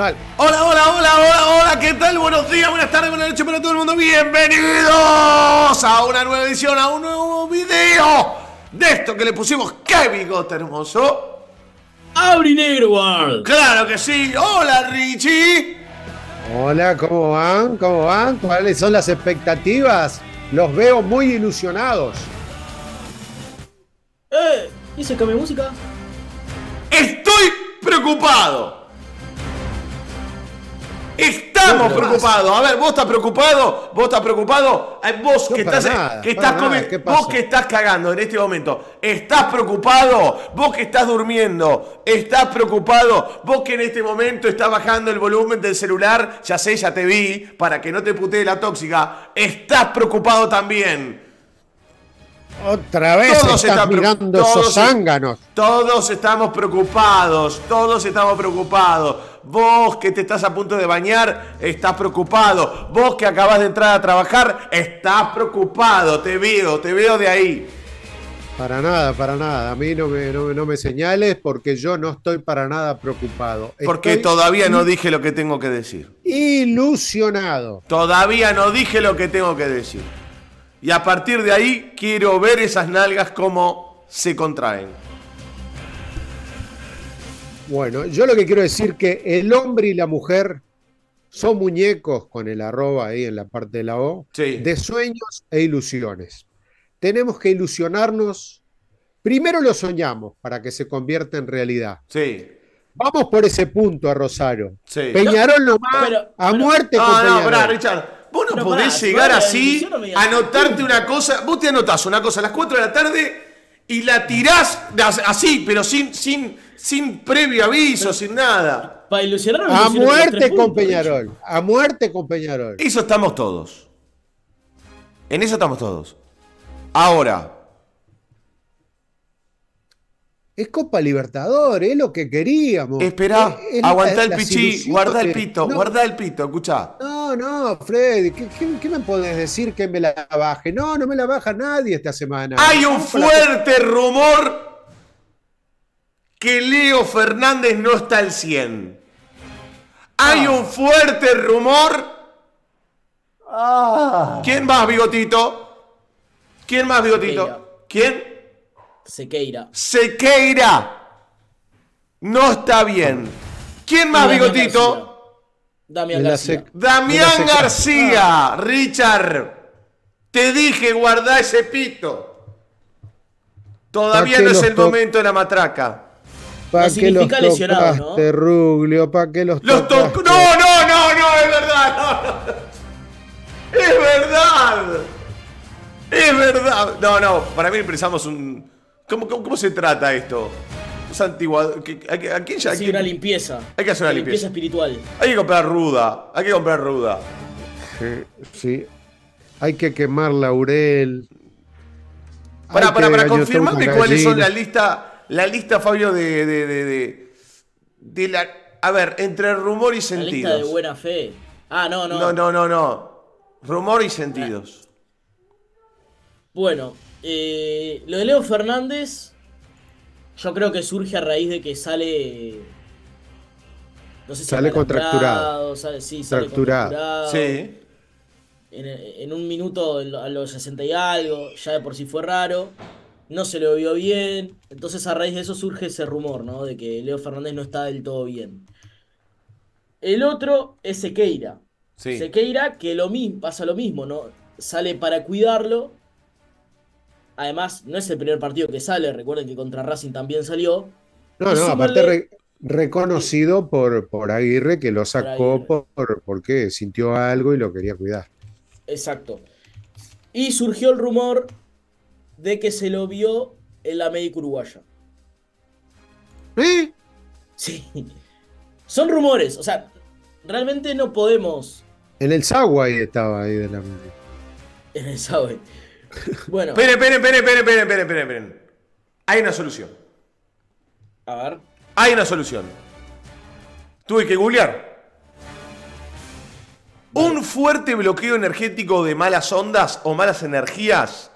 Hola, hola, hola, hola, hola, ¿qué tal? Buenos días, buenas tardes, buenas noches para todo el mundo. Bienvenidos a una nueva edición, a un nuevo video de esto que le pusimos. ¡Qué bigote hermoso! ¡Abril World! ¡Claro que sí! ¡Hola, Richie! Hola, ¿cómo van? ¿Cómo van? ¿Cuáles son las expectativas? Los veo muy ilusionados. ¡Eh! que se cambia música? ¡Estoy preocupado! Estamos preocupados. A ver, vos estás preocupado, vos estás preocupado. Eh, vos que estás, eh, que estás vos que estás cagando en este momento, estás preocupado, vos que estás durmiendo, estás preocupado, vos que en este momento está bajando el volumen del celular, ya sé, ya te vi, para que no te putee la tóxica, estás preocupado también. Otra vez todos estás mirando esos zánganos. Todos estamos preocupados, todos estamos preocupados. Vos que te estás a punto de bañar, estás preocupado. Vos que acabas de entrar a trabajar, estás preocupado. Te veo, te veo de ahí. Para nada, para nada. A mí no me, no, me señales porque yo no estoy para nada preocupado. Porque todavía no dije lo que tengo que decir. Ilusionado. Todavía no dije lo que tengo que decir. Y a partir de ahí quiero ver esas nalgas como se contraen. Bueno, yo lo que quiero decir es que el hombre y la mujer son muñecos, con el arroba ahí en la parte de la O, de sueños e ilusiones. Tenemos que ilusionarnos, primero lo soñamos para que se convierta en realidad. Sí. Vamos por ese punto a Rosario. Peñarol nomás, a muerte no, con no, Richard. Vos no podés llegar así, a anotarte una cosa. Vos te anotás una cosa a las 4 de la tarde y la tirás así, pero sin, sin, sin previo aviso, sin nada. Para ilusionar a, muerte con Peñarol. A muerte con Peñarol. Eso estamos todos. En eso estamos todos. Ahora. Es Copa Libertadores, es lo que queríamos. Esperá, aguantá el pichí, guardá el pito, guarda guardá el pito, escuchá no, no, Freddy, ¿qué, me podés decir que me la baje? No, no me la baja nadie esta semana. Hay un fuerte rumor que Leo Fernández no está al 100. Hay ah. un fuerte rumor. Ah. ¿Quién más, bigotito? ¿Quién más, bigotito? ¿Quién? Sequeira. Sequeira. No está bien. ¿Quién más, bigotito? Damián García. Damián García, Richard. Te dije, guardá ese pito. Todavía no es el momento de la matraca. ¿Para qué los tocaste, Ruglio? ¿Para que los, los No, no, no, no, es verdad. Es verdad. Es verdad. No, no, para mí empezamos un... cómo se trata esto? Hay que que, una limpieza. Hay que hacer una, limpieza. espiritual. Hay que comprar ruda. Hay que comprar ruda. Sí, Hay que quemar laurel. Para, para, para, confirmarme cuáles son la lista, la lista, Fabio, de, de, de, la. A ver, entre rumor y sentidos. La lista de buena fe. Ah, no, no. No, no, no, no. Rumor y sentidos. Bueno, eh, lo de Leo Fernández yo creo que surge a raíz de que sale. No sale contracturado. contracturado. Sí. En, un minuto a los 60 y algo, ya de por sí fue raro. No se lo vio bien. Entonces, a raíz de eso surge ese rumor, ¿no? De que Leo Fernández no está del todo bien. El otro es Sequeira. Sequeira, que lo mismo, pasa lo mismo, ¿no? Sale para cuidarlo Además, no es el primer partido que sale, recuerden que contra Racing también salió. No, no, aparte reconocido por, por Aguirre que lo sacó por porque sintió algo y lo quería cuidar. Exacto. Y surgió el rumor de que se lo vio en la médica uruguaya. ¿Eh? Sí. Son rumores, o sea, realmente no podemos. En el Saguay estaba ahí de la En el Saguay. Bueno. Esperen, esperen, esperen, esperen, esperen, esperen, Hay una solución. A ver. Hay una solución. Tuve que googlear. Un fuerte bloqueo energético de malas ondas o malas energías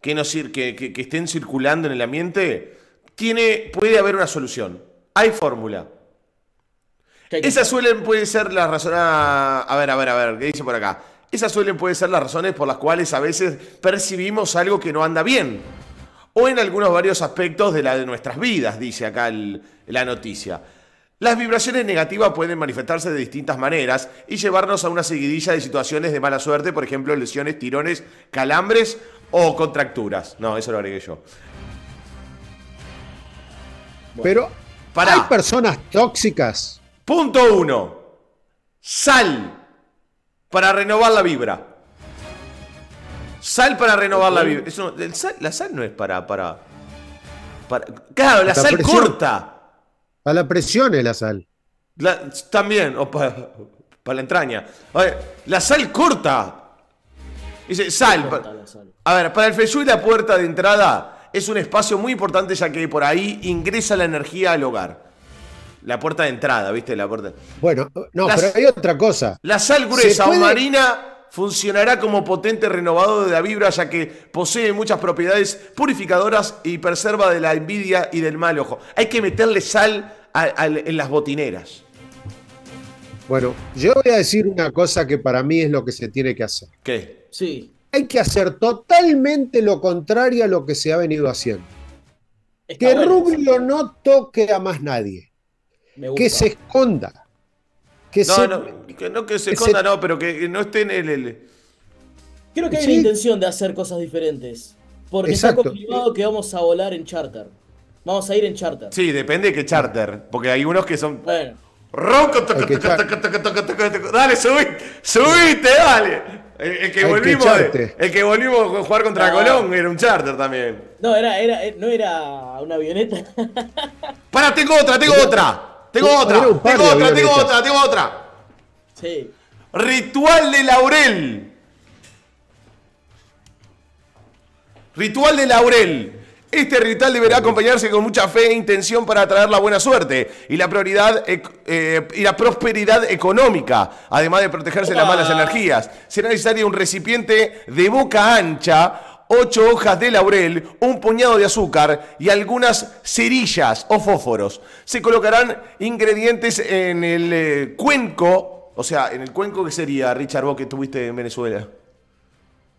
que, que, que estén circulando en el ambiente tiene, puede haber una solución. Hay fórmula. Esa suelen puede ser la razón. A ver, a ver, a ver, ¿qué dice por acá? Esas suelen ser las razones por las cuales a veces percibimos algo que no anda bien. O en algunos varios aspectos de la de nuestras vidas, dice acá la noticia. Las vibraciones negativas pueden manifestarse de distintas maneras y llevarnos a una seguidilla de situaciones de mala suerte, por ejemplo, lesiones, tirones, calambres o contracturas. No, eso lo agregué yo. Pero para. hay personas tóxicas. Punto uno. Sal para renovar la vibra. Sal para renovar la vibra. Eso la sal no es para. para, para claro, la sal corta. Para la presión es la sal. también, o para, para la entraña. A la sal corta. Dice, sal. a ver, para el Feyú y la puerta de entrada es un espacio muy importante ya que por ahí ingresa la energía al hogar. La puerta de entrada, ¿viste? La puerta. Bueno, eh, no, pero hay otra cosa. La sal gruesa o marina funcionará como potente renovador de la vibra, ya que posee muchas propiedades purificadoras y preserva de la envidia y del mal ojo. Hay que meterle sal en las botineras. Bueno, yo voy a decir una cosa que para mí es lo que se tiene que hacer. ¿Qué? Sí. Hay que hacer totalmente lo contrario a lo que se ha venido haciendo. que Rubio no toque a más nadie. Que se esconda. Que no, no, que, no que se esconda, no, pero que no esté en el, Creo que hay una intención de hacer cosas diferentes. Porque está confirmado que vamos a volar en charter. Vamos a ir en charter. Sí, depende de qué charter. Porque hay unos que son. Bueno. Dale, subiste. subite, dale. El, que volvimos, el que volvimos a jugar contra Colón era un charter también. No, era, era, eh, no era una avioneta. Para, tengo otra, tengo otra. Tengo otra, tengo otra, tengo otra, tengo otra, Sí. Ritual de laurel. Ritual de laurel. Este ritual deberá acompañarse con mucha fe e intención para atraer la buena suerte y la, prioridad, eh, y la prosperidad económica, además de protegerse de las malas energías. Será necesario un recipiente de boca ancha ocho hojas de laurel, un puñado de azúcar y algunas cerillas o fósforos. Se colocarán ingredientes en el eh, cuenco, o sea, en el cuenco que sería, Richard, vos que tuviste en Venezuela.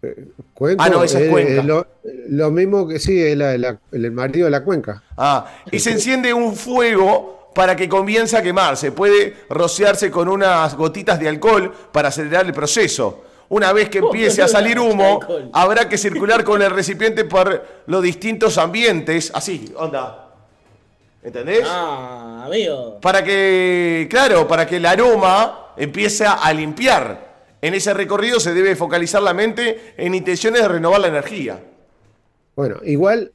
Eh, cuenco, ah, no, esa es eh, cuenca. lo, mismo que sí, el martillo de la cuenca. Ah, y se enciende un fuego para que comience a quemarse. Puede rociarse con unas gotitas de alcohol para acelerar el proceso. Una vez que empiece a salir humo, habrá que circular con el recipiente por los distintos ambientes. Así, onda. ¿Entendés? Ah, amigo. Para que, claro, para que el aroma empiece a limpiar. En ese recorrido se debe focalizar la mente en intenciones de renovar la energía. Bueno, igual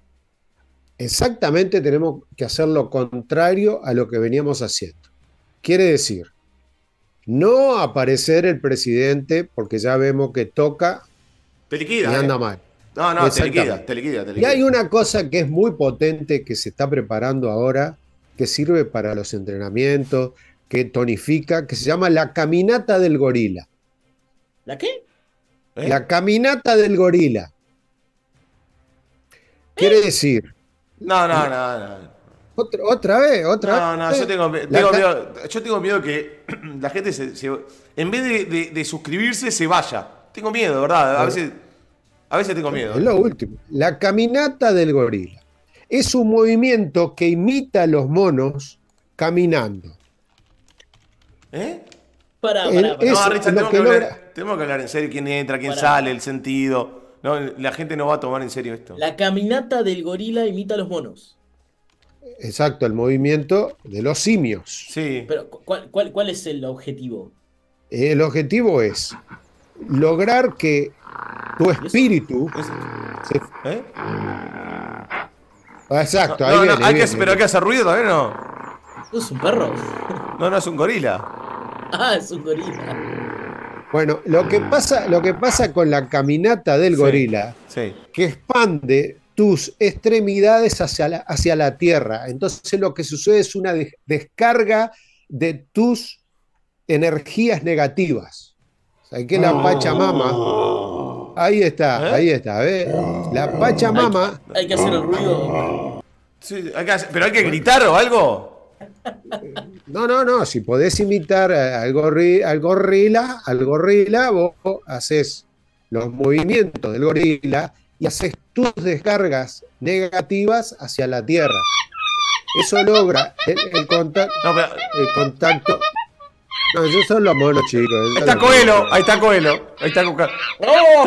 exactamente tenemos que hacer lo contrario a lo que veníamos haciendo. Quiere decir, no aparecer el presidente, porque ya vemos que toca y anda eh. mal. No, no, te liquida, te liquida, Y hay una cosa que es muy potente que se está preparando ahora, que sirve para los entrenamientos, que tonifica, que se llama la caminata del gorila. ¿La qué? ¿Eh? La caminata del gorila. Quiere ¿Eh? decir. No, no, no, no. ¿Otra, otra vez? ¿Otra no, no, Yo, tengo, miedo, yo tengo, miedo, que la gente, en vez de, suscribirse, se vaya. Tengo miedo, ¿verdad? A veces, tengo miedo. Es lo último. La caminata del gorila. Es un movimiento que imita a los monos caminando. ¿Eh? para para No, Richard, tenemos que, hablar, en serio quién entra, quién sale, el sentido. No, la gente no va a tomar en serio esto. La caminata del gorila imita a los monos. Exacto, el movimiento de los simios. Sí. Pero, ¿cuál, es el objetivo? El objetivo es lograr que tu espíritu ¿Eh? ah, Exacto, hay que, pero hay que hacer ruido también, ¿eh? ¿no? ¿Es un perro? No, no, es un gorila. Ah, es un gorila. Bueno, lo que pasa, lo que pasa con la caminata del gorila, que expande tus extremidades hacia la, hacia la tierra. Entonces lo que sucede es una descarga de tus energías negativas. O sea, que la ah. Pachamama. Ahí está, ¿Eh? ahí está. ¿eh? La Pachamama. Hay que, hacer el ruido. pero hay que gritar o algo. No, no, no. Si podés imitar al, gorri, al gorila, al gorila, vos haces los movimientos del gorila y haces tus descargas negativas hacia la Tierra. Eso logra el, contacto... no, pero... el contacto. No, yo son los monos chicos. Ahí está Coelho, ahí está Coelho. Ahí está Coelho. ¡Oh!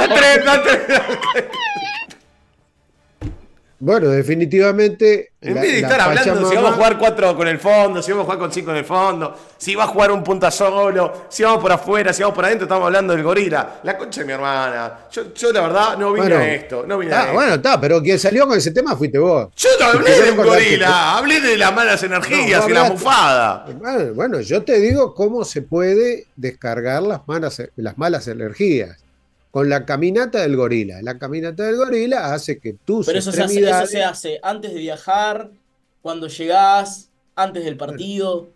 Bueno, definitivamente. En vez de estar hablando si vamos a jugar cuatro con el fondo, si vamos a jugar con cinco en el fondo, si va a jugar un punta solo, si vamos por afuera, si vamos por adentro, estamos hablando del gorila. La concha de mi hermana. Yo, yo la verdad, no vine a esto. No vine ah, Bueno, está, pero quien salió con ese tema fuiste vos. Yo no hablé del gorila, hablé de las malas energías y la mufada. Bueno, yo te digo cómo se puede descargar las malas, las malas energías con la caminata del gorila. La caminata del gorila hace que tus extremidades... se hace, eso se hace antes de viajar, cuando llegás, antes del partido.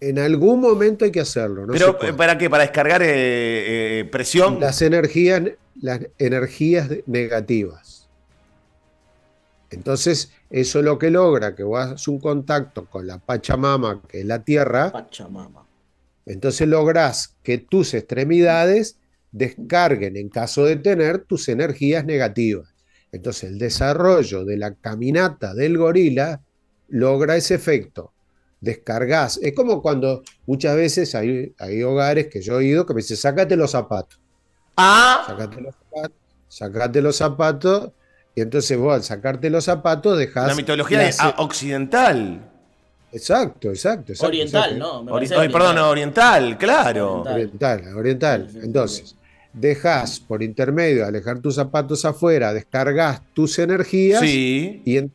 En algún momento hay que hacerlo. Pero ¿para qué? ¿Para descargar eh, eh, presión? Las energías, las energías negativas. Entonces, eso es lo que logra, que vos un contacto con la Pachamama, que es la tierra. Pachamama. Entonces lográs que tus extremidades descarguen, en caso de tener, tus energías negativas. Entonces el desarrollo de la caminata del gorila logra ese efecto. Descargas. Es como cuando muchas veces hay, hay hogares que yo he ido que me dicen, sácate los zapatos. Ah. Sacate los zapatos, los zapatos. Y entonces vos al sacarte los zapatos dejas La mitología es ah, occidental. Exacto, exacto. oriental, ¿no? oriental, claro. Oriental, oriental. Entonces, dejas por intermedio alejar tus zapatos afuera, descargas tus energías y,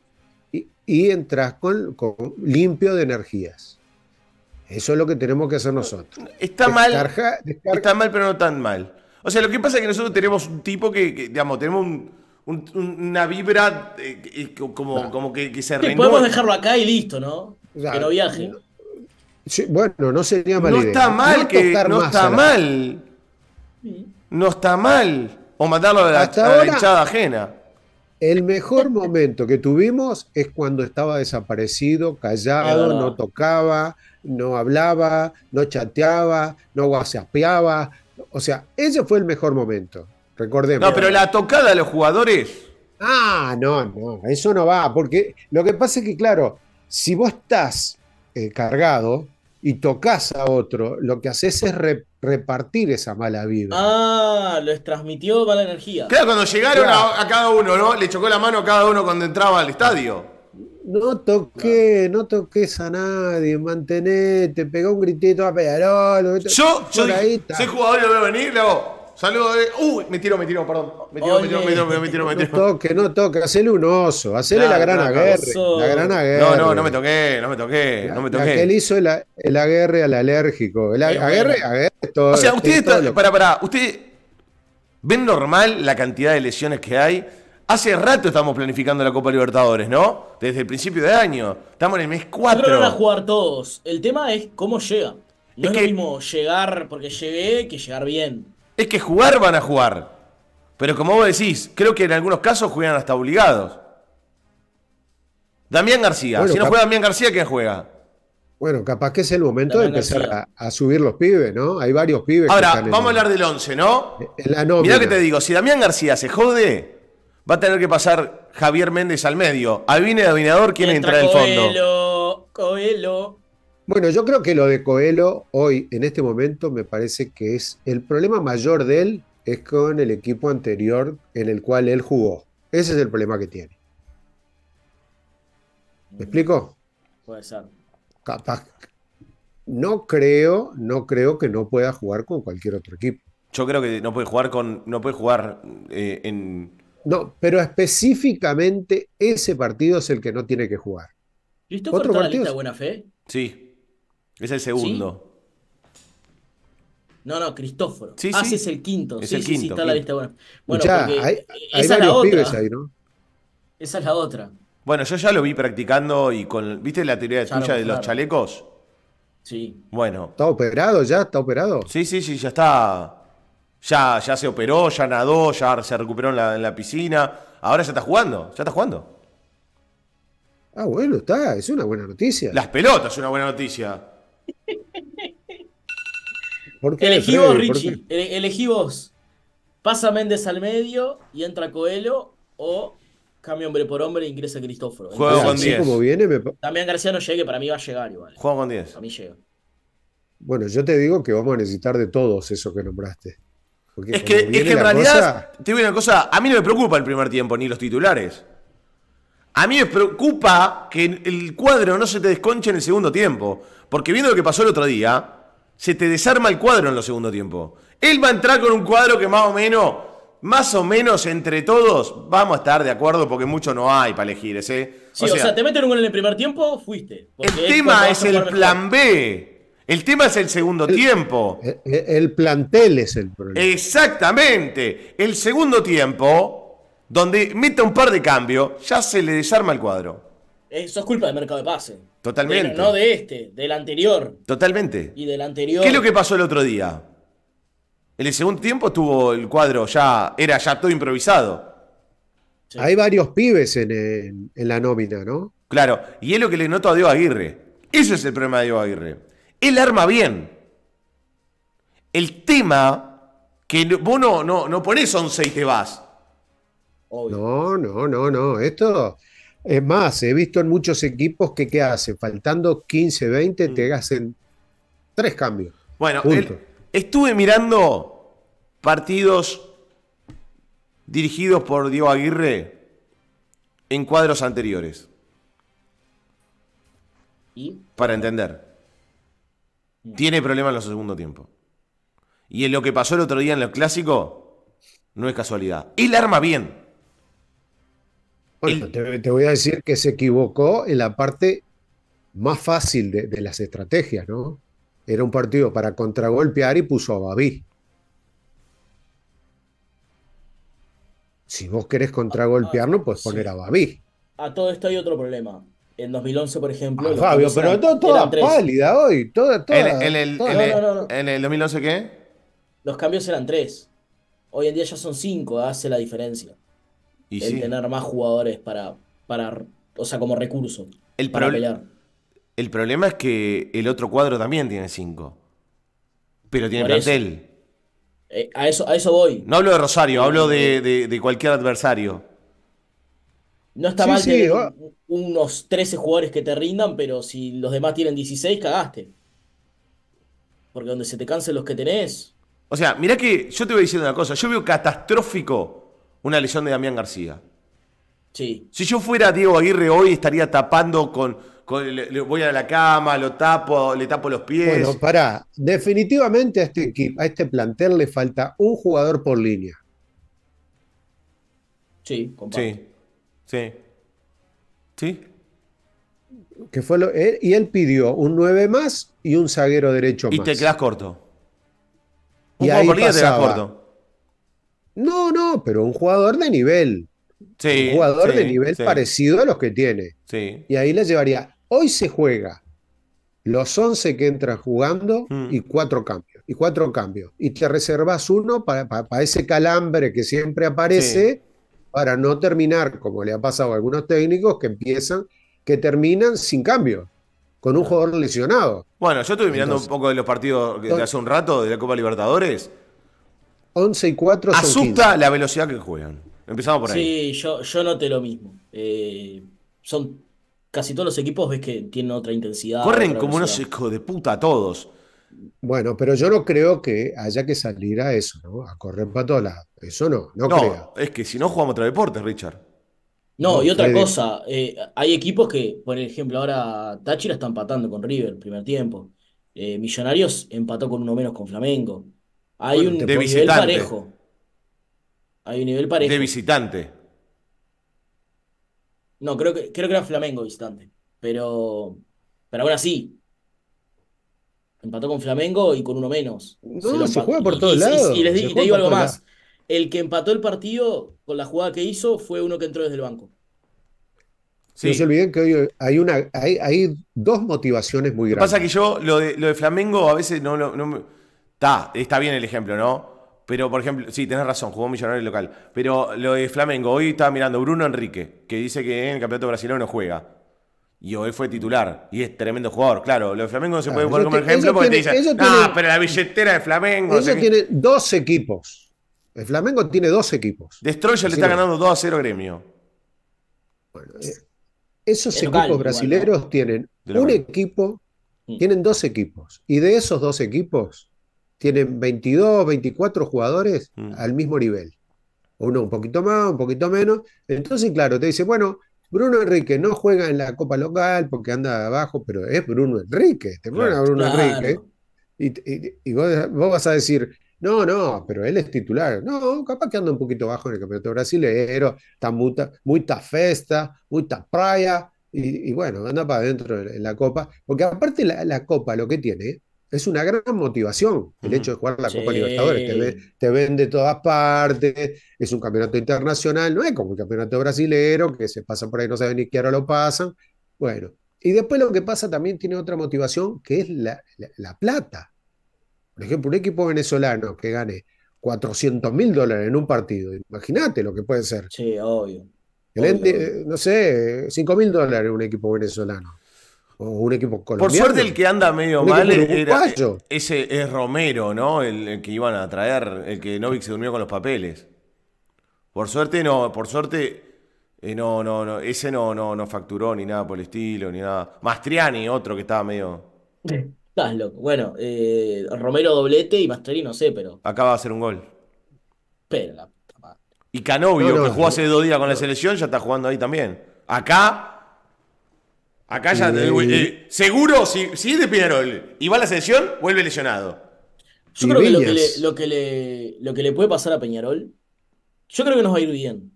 entras con, limpio de energías. Eso es lo que tenemos que hacer nosotros. Está mal, está mal, pero no tan mal. O sea, lo que pasa es que nosotros tenemos un tipo que, digamos, tenemos una vibra eh, como, como que, se sí, Podemos dejarlo acá y listo, ¿no? que no viaje. bueno, no sería mal. no Está mal que, no está mal no está mal. O matarlo de la, hinchada ajena. El mejor momento que tuvimos es cuando estaba desaparecido, callado, no, tocaba, no hablaba, no chateaba, no guaseapeaba. O sea, ese fue el mejor momento. Recordemos. No, pero la tocada de los jugadores. Ah, no, no, eso no va. Porque lo que pasa es que, claro, si vos estás eh, cargado y tocas a otro, lo que haces es repetir repartir esa mala vida. Ah, les transmitió mala energía. Claro, cuando llegaron A, cada uno, ¿no? Le chocó la mano a cada uno cuando entraba al estadio. No toqué, no toques a nadie, Te pegó un gritito a ah, Pedalolo. Yo, yo soy jugador y lo venir, le Saludos Uy, me tiró, me tiró, perdón. Me tiró, me tiró, me tiró, me tiro, me tiro. No toque, no toque, hacele un oso, hacele la gran aguerre. La gran No, no, no me toqué, no me toqué, él hizo el, aguerre al alérgico. El eh, aguerre, aguerre O sea, ustedes, para, para, ustedes ven normal la cantidad de lesiones que hay. Hace rato estamos planificando la Copa Libertadores, ¿no? Desde el principio de año. Estamos en el mes 4. Pero no van a jugar todos. El tema es cómo llega No es, lo mismo llegar porque llegué que llegar bien es que jugar van a jugar. Pero como vos decís, creo que en algunos casos juegan hasta obligados. Damián García. si no juega Damián García, ¿quién juega? Bueno, capaz que es el momento de empezar a, subir los pibes, ¿no? Hay varios pibes. Ahora, vamos a hablar del 11, ¿no? Mira que te digo, si Damián García se jode, va a tener que pasar Javier Méndez al medio. Ahí viene dominador, ¿quién entra, en el fondo? Coelho, Coelho. Bueno, yo creo que lo de Coelho hoy, en este momento, me parece que es el problema mayor de él es con el equipo anterior en el cual él jugó. Ese es el problema que tiene. ¿Me explico? Puede ser. Capaz. No creo, no creo que no pueda jugar con cualquier otro equipo. Yo creo que no puede jugar con. No puede jugar eh, en. No, pero específicamente ese partido es el que no tiene que jugar. ¿Listo? ¿Otro partido? La lista de buena fe? Sí. Es el segundo. No, no, Cristóforo. Ah, sí, es el quinto. Es el quinto, la Bueno, porque esa es la otra. es la otra. Bueno, yo ya lo vi practicando y con. ¿Viste la teoría de escucha de los chalecos? Sí. Bueno. ¿Está operado ya? ¿Está operado? Sí, sí, sí, ya está. Ya, ya se operó, ya nadó, ya se recuperó en la, en la piscina. Ahora ya está jugando, ya está jugando. Ah, bueno, está, es una buena noticia. Las pelotas es una buena noticia. ¿Por elegí vos, Richie. elegí vos. Pasa Méndez al medio y entra Coelho o cambia hombre por hombre e ingresa Cristóforo. Juego con 10. También García no llegue, para mí va a llegar igual. Juego con 10. A mí llega. Bueno, yo te digo que vamos a necesitar de todos eso que nombraste. es, que, en realidad, te digo una cosa, a mí no me preocupa el primer tiempo ni los titulares. A mí me preocupa que el cuadro no se te desconche en el segundo tiempo. Porque viendo lo que pasó el otro día, se te desarma el cuadro en el segundo tiempo. Él va a entrar con un cuadro que más o menos, más o menos entre todos, vamos a estar de acuerdo porque mucho no hay para elegir ese. ¿eh? Sí, o, sea, te meten un en el primer tiempo, fuiste. El tema es el plan B. El tema es el segundo tiempo. el plantel es el problema. Exactamente. El segundo tiempo donde mete un par de cambios, ya se le desarma el cuadro. Eso es culpa del mercado de pase. Totalmente. no de este, del anterior. Totalmente. Y del anterior. ¿Qué es lo que pasó el otro día? En el segundo tiempo tuvo el cuadro ya, era ya todo improvisado. Hay varios pibes en, la nómina, ¿no? Claro, y es lo que le noto a Diego Aguirre. Eso es el problema de Diego Aguirre. Él arma bien. El tema que vos no, no, pones 11 y te vas. No, no, no, no. Esto es más, he visto en muchos equipos que qué hace, faltando 15, 20, te mm. hacen tres cambios. Bueno, estuve mirando partidos dirigidos por Diego Aguirre en cuadros anteriores. ¿Y? Para entender. Mm. Tiene problemas en los segundo tiempo. Y en lo que pasó el otro día en los clásicos, no es casualidad. Él arma bien te, voy a decir que se equivocó en la parte más fácil de, las estrategias, ¿no? Era un partido para contragolpear y puso a Babí. Si vos querés contragolpearlo ah, pues poner a Babí. A todo esto hay otro problema. En 2011, por ejemplo. Ah, Fabio, pero todo, toda pálida hoy. ¿En, el, ¿En el 2011 qué? Los cambios eran tres. Hoy en día ya son cinco, hace la diferencia. Y el tener más jugadores para, para, o sea, como recurso el para pelear. El problema es que el otro cuadro también tiene 5 Pero tiene plantel. Eh, a, eso, a eso voy. No hablo de Rosario, hablo de, eh, cualquier adversario. No está mal unos 13 jugadores que te rindan, pero si los demás tienen 16, cagaste. Porque donde se te cansen los que tenés. O sea, mirá que yo te voy diciendo una cosa. Yo veo catastrófico una lesión de Damián García. Sí. Si yo fuera Diego Aguirre hoy estaría tapando con, voy a la cama, lo tapo, le tapo los pies. Bueno, pará, definitivamente a este equipo, a este plantel le falta un jugador por línea. Sí, compadre. Sí. Sí. fue lo, eh, y él pidió un 9 más y un zaguero derecho y más. Y te quedas corto. y ahí te quedas corto. No, no, pero un jugador de nivel. un jugador de nivel parecido a los que tiene. Y ahí le llevaría. Hoy se juega los 11 que entran jugando mm. y cuatro cambios. Y cuatro cambios. Y te reservas uno para, ese calambre que siempre aparece para no terminar, como le ha pasado a algunos técnicos que empiezan, que terminan sin cambio con un jugador lesionado. Bueno, yo estuve mirando un poco de los partidos de hace un rato de la Copa Libertadores 11 y 4 Asusta la velocidad que juegan. Empezamos por ahí. Sí, yo, yo noté lo mismo. Eh, son casi todos los equipos ves que tienen otra intensidad. Corren como unos hijos de puta todos. Bueno, pero yo no creo que haya que salir a eso, ¿no? A correr para Eso no, no, Es que si no jugamos otro deporte, Richard. No, y otra cosa, eh, hay equipos que, por ejemplo, ahora Táchira está empatando con River primer tiempo. Eh, Millonarios empató con uno menos con Flamengo. Hay un nivel parejo. Hay un nivel parejo. De visitante. No, creo que, creo que era Flamengo visitante. Pero, pero ahora sí. Empató con Flamengo y con uno menos. No, se, juega por todos lados. Y, les, digo algo más. El que empató el partido con la jugada que hizo fue uno que entró desde el banco. Sí. No se olviden que hay, una, hay, dos motivaciones muy grandes. Lo que pasa que yo lo de, lo de Flamengo a veces no, no, no Está, está bien el ejemplo, ¿no? Pero, por ejemplo, sí, tenés razón, jugó Millonario local. Pero lo de Flamengo, hoy está mirando Bruno Enrique, que dice que en el campeonato brasileño no juega. Y hoy fue titular. Y es tremendo jugador. Claro, lo de Flamengo no se ah, puede poner como ejemplo porque te dicen, no, pero la billetera de Flamengo. eso tiene dos equipos. El Flamengo tiene dos equipos. Destroya le está ganando 2 a 0 gremio. Bueno, eh, esos equipos brasileños tienen un equipo, mm. tienen dos equipos. Y de esos dos equipos, tienen 22, 24 jugadores mm. al mismo nivel. Uno un poquito más, un poquito menos. Entonces, claro, te dice, bueno, Bruno Enrique no juega en la Copa Local porque anda abajo, pero es Bruno Enrique, te ponen Bruno Enrique. Y, vos, vas a decir, no, no, pero él es titular. No, capaz que anda un poquito bajo en el campeonato brasileño, está mucha festa, muita y, bueno, anda para adentro en, la Copa, porque aparte la, la Copa lo que tiene es una gran motivación el hecho de jugar la Copa Libertadores. Te, ven de todas partes, es un campeonato internacional, no es como el campeonato brasileño que se pasa por ahí, no saben ni qué lo pasan. Bueno, y después lo que pasa también tiene otra motivación, que es la, plata. Por ejemplo, un equipo venezolano que gane 400 mil dólares en un partido, imagínate lo que puede ser. Sí, obvio. Eh, no sé, 5 mil dólares un equipo venezolano. Por suerte el que anda medio mal era, ese es Romero, ¿no? El, que iban a traer, el que Novik se durmió con los papeles. Por suerte no, por suerte eh, no, no, no, ese no, no, no facturó ni nada por el estilo, ni nada. Mastriani, otro que estaba medio. Estás loco. Bueno, eh, Romero doblete y Mastriani no sé, pero. Acaba de hacer un gol. Pero Y Canovio, que jugó hace dos días con la selección, ya está jugando ahí también. Acá Acá ya. Eh, seguro, si, es de Peñarol y va a la selección, vuelve lesionado. Yo creo que lo que, le, lo que, le, puede pasar a Peñarol, yo creo que nos va a ir bien.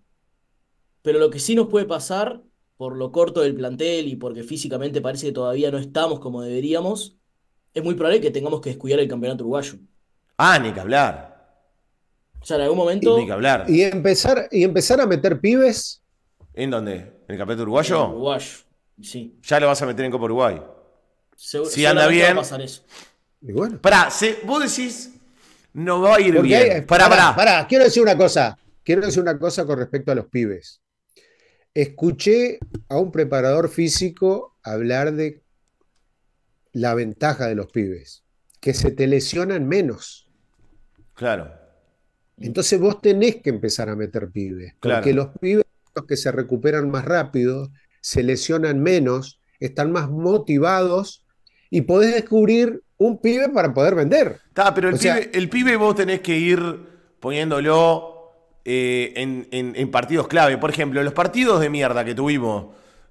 Pero lo que sí nos puede pasar, por lo corto del plantel y porque físicamente parece que todavía no estamos como deberíamos, es muy probable que tengamos que descuidar el campeonato uruguayo. Ah, ni que hablar. O sea, en algún momento. Ni que hablar. Y empezar, y empezar a meter pibes. ¿En dónde? ¿En el campeonato uruguayo? uruguayo. Ya lo vas a meter en Copa Uruguay. si anda bien. a pasar eso. Pará, vos decís, no va a ir bien. pará, pará, Quiero decir una cosa. Quiero decir una cosa con respecto a los pibes. Escuché a un preparador físico hablar de la ventaja de los pibes, que se te lesionan menos. Claro. Entonces vos tenés que empezar a meter pibes, porque los pibes son los que se recuperan más rápido se lesionan menos, están más motivados y podés descubrir un pibe para poder vender. Está, pero el, pibe, vos tenés que ir poniéndolo eh, en, partidos clave. Por ejemplo, los partidos de mierda que tuvimos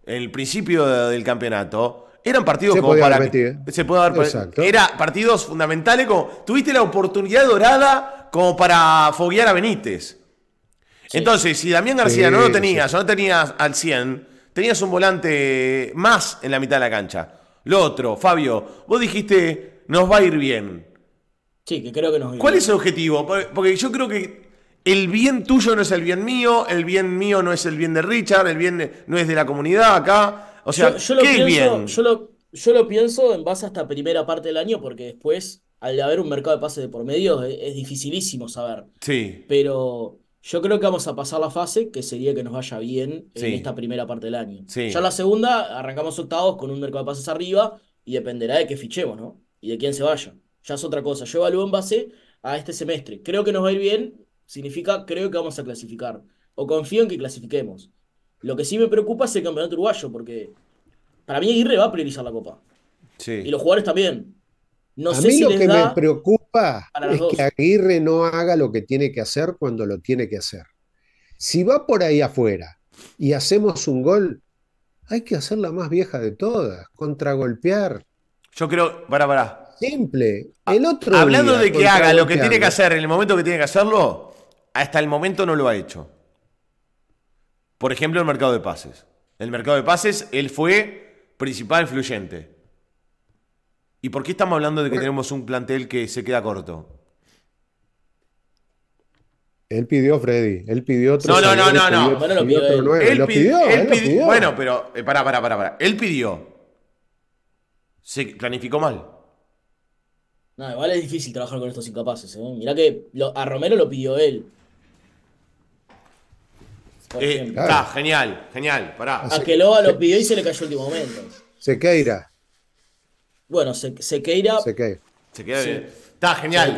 en el principio del campeonato eran partidos como para. se puede dar. Era partidos fundamentales como. Tuviste la oportunidad dorada como para foguear a Benítez. Entonces, si Damián García no lo tenías yo no tenías al 100, Tenías un volante más en la mitad de la cancha. Lo otro, Fabio, vos dijiste, nos va a ir bien. Sí, que creo que nos va a ¿Cuál bien. ¿Cuál es el objetivo? Porque yo creo que el bien tuyo no es el bien mío, el bien mío no es el bien de Richard, el bien no es de la comunidad acá. O sea, ¿qué bien? Yo lo, pienso en base a esta primera parte del año, porque después, al haber un mercado de pases de por medio, es dificilísimo saber. Sí. Pero yo creo que vamos a pasar la fase, que sería que nos vaya bien en esta primera parte del año. Ya la segunda, arrancamos octavos con un mercado de pases arriba y dependerá de que fichemos, ¿no? Y de quién se vaya. Ya es otra cosa. Yo evalúo en base a este semestre. Creo que nos va a ir bien, significa creo que vamos a clasificar. O confío en que clasifiquemos. Lo que sí me preocupa es el campeonato uruguayo, porque para mí Aguirre va a priorizar la copa. Y los jugadores también a mí lo que me preocupa es que Aguirre no haga lo que tiene que hacer cuando lo tiene que hacer. Si va por ahí afuera y hacemos un gol, hay que hacer la más vieja de todas, contragolpear. Yo creo, para, para. Simple. Ah, el otro Hablando de que haga lo que tiene que hacer en el momento que tiene que hacerlo, hasta el momento no lo ha hecho. Por ejemplo, el mercado de pases. el mercado de pases, él fue principal influyente. ¿Y por qué estamos hablando de que tenemos un plantel que se queda corto? Él pidió Freddy, él pidió No, no, no, no, no. él. pidió, él, pidió, Bueno, pero eh, pará, pará, pará, Él pidió. Se planificó mal. No, igual es difícil trabajar con estos incapaces. Eh. Mirá que a Romero lo pidió él. Está, eh, genial, genial, pará. A Loba lo pidió y se le cayó el último momento. Se Sequeira. Bueno, se, Sequeira. Sequeira. Sequeira Está genial.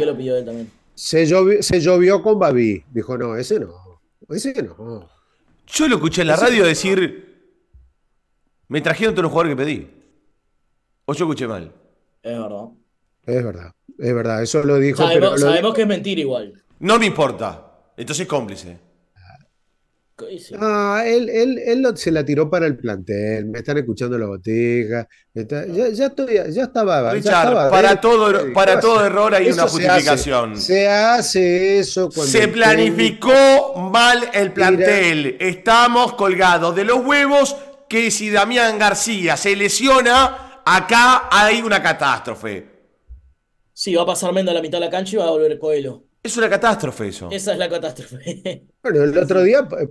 Se lo Se llovió, con Babi. Dijo, no, ese no. Ese no. Yo lo escuché en la radio decir. Me trajeron todos los jugadores que pedí. O yo escuché mal. Es verdad. Es verdad. Es verdad. Eso lo dijo. Sabemos, pero sabemos que es mentira igual. No me importa. Entonces cómplice. Ah, él, él, se la tiró para el plantel. Me están escuchando la botija. ya, estaba. Richard, para, todo, para todo error hay una justificación. Se hace, eso Se planificó mal el plantel. Estamos colgados de los huevos que si Damián García se lesiona, acá hay una catástrofe. Sí, va a pasar Mendo a la mitad de la cancha y va a volver Coelho. Es una catástrofe eso. Esa es la catástrofe. Bueno, el otro día eh,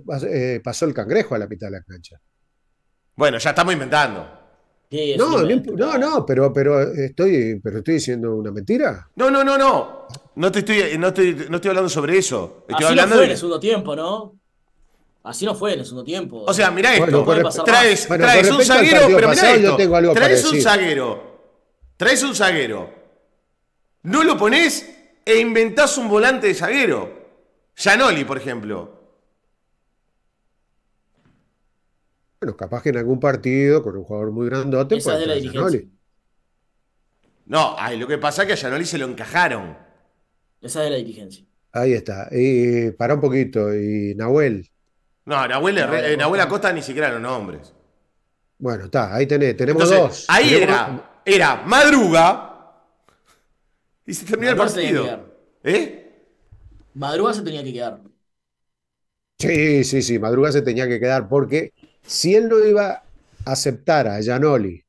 eh, pasó el cangrejo a la mitad de la cancha. Bueno, ya estamos inventando. no, no, no, pero, pero, eh, estoy, pero estoy diciendo una mentira. No, no, no, no. No te estoy, no no estoy hablando sobre eso. Así no fue en el segundo tiempo, ¿no? Así no fue en el segundo tiempo. O sea, mirá esto. traes, un zaguero, pero mirá esto. traes un zaguero. Traes un zaguero. No lo pones e inventás un volante de zaguero. Yanoli, por ejemplo. Bueno, capaz que en algún partido con un jugador muy grandote. Esa de la dirigencia. No, ay, lo que pasa es que a Yanoli se lo encajaron. Esa de la dirigencia. Ahí está. Y para un poquito. Y Nahuel. No, Nahuel, eh, Acosta ni siquiera los nombres. Bueno, está, ahí tenés, tenemos dos. Ahí era, era Madruga, y se terminó el partido. ¿Eh? Madruga se tenía que quedar. Sí, sí, sí, Madruga se tenía que quedar porque si él no iba a aceptar a Gianoli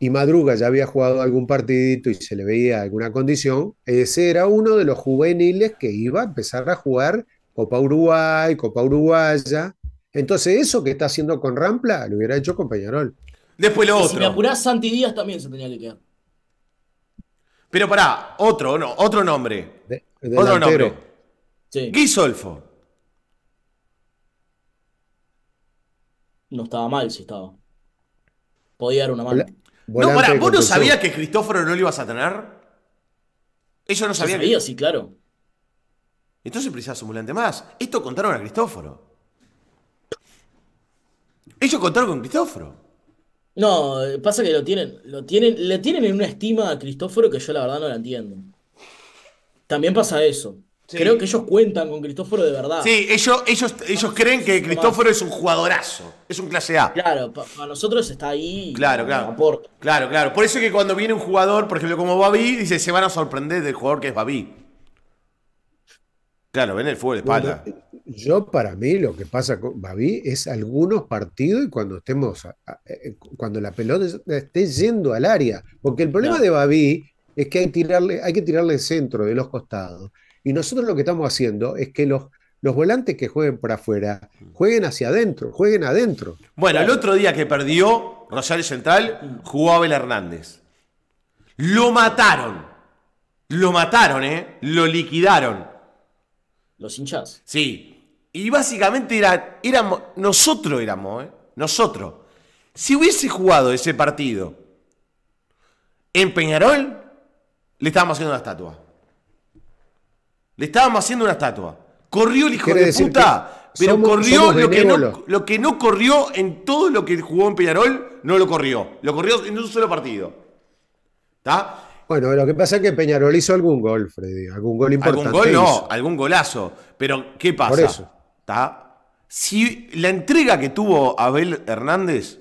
y Madruga ya había jugado algún partidito y se le veía alguna condición, ese era uno de los juveniles que iba a empezar a jugar Copa Uruguay, Copa Uruguaya. Entonces, eso que está haciendo con Rampla lo hubiera hecho con Peñarol. Después lo otro. Y si me apurás, Santi Díaz también se tenía que quedar. Pero pará, otro, no, otro nombre. otro nombre. Guisolfo. No estaba mal si estaba. Podía dar una mala no, pará, ¿vos no sabías que Cristóforo no lo ibas a tener? Ellos no sabían. Sabía, sí, claro. Entonces precisas un volante más. Esto contaron a Cristóforo. Ellos contaron con Cristóforo. No, pasa que lo tienen, lo tienen, le tienen en una estima a Cristóforo que yo la verdad no la entiendo. También pasa eso. Creo que ellos cuentan con Cristóforo de verdad. Sí, ellos, ellos, ellos creen que Cristóforo es un jugadorazo, es un clase A. Claro, para nosotros está ahí. Claro, claro. Claro, claro. Por eso es que cuando viene un jugador, por ejemplo, como Babi, dice, se van a sorprender del jugador que es Babi. Claro, ven el fuego de espalda. yo para mí lo que pasa con Babi es algunos partidos y cuando estemos, eh, cuando la pelota esté yendo al área, porque el problema de Babi es que hay, tirarle, hay que tirarle el centro de los costados. Y nosotros lo que estamos haciendo es que los, los volantes que jueguen por afuera jueguen hacia adentro, jueguen adentro. Bueno, el otro día que perdió Rosario Central, jugó Abel Hernández. Lo mataron. Lo mataron, ¿eh? Lo liquidaron. Los hinchas. Sí. Y básicamente era, éramos, nosotros éramos, ¿eh? nosotros. Si hubiese jugado ese partido en Peñarol, le estábamos haciendo una estatua. Le estábamos haciendo una estatua. Corrió el hijo de puta, pero corrió lo, que no, lo que no corrió en todo lo que jugó en Peñarol, no lo corrió. Lo corrió en un solo partido. ¿Está? Bueno, lo que pasa es que Peñarol hizo algún gol, Freddy. Algún gol importante. Algún gol no, algún golazo. Pero, ¿qué pasa? Por eso. Si la entrega que tuvo Abel Hernández,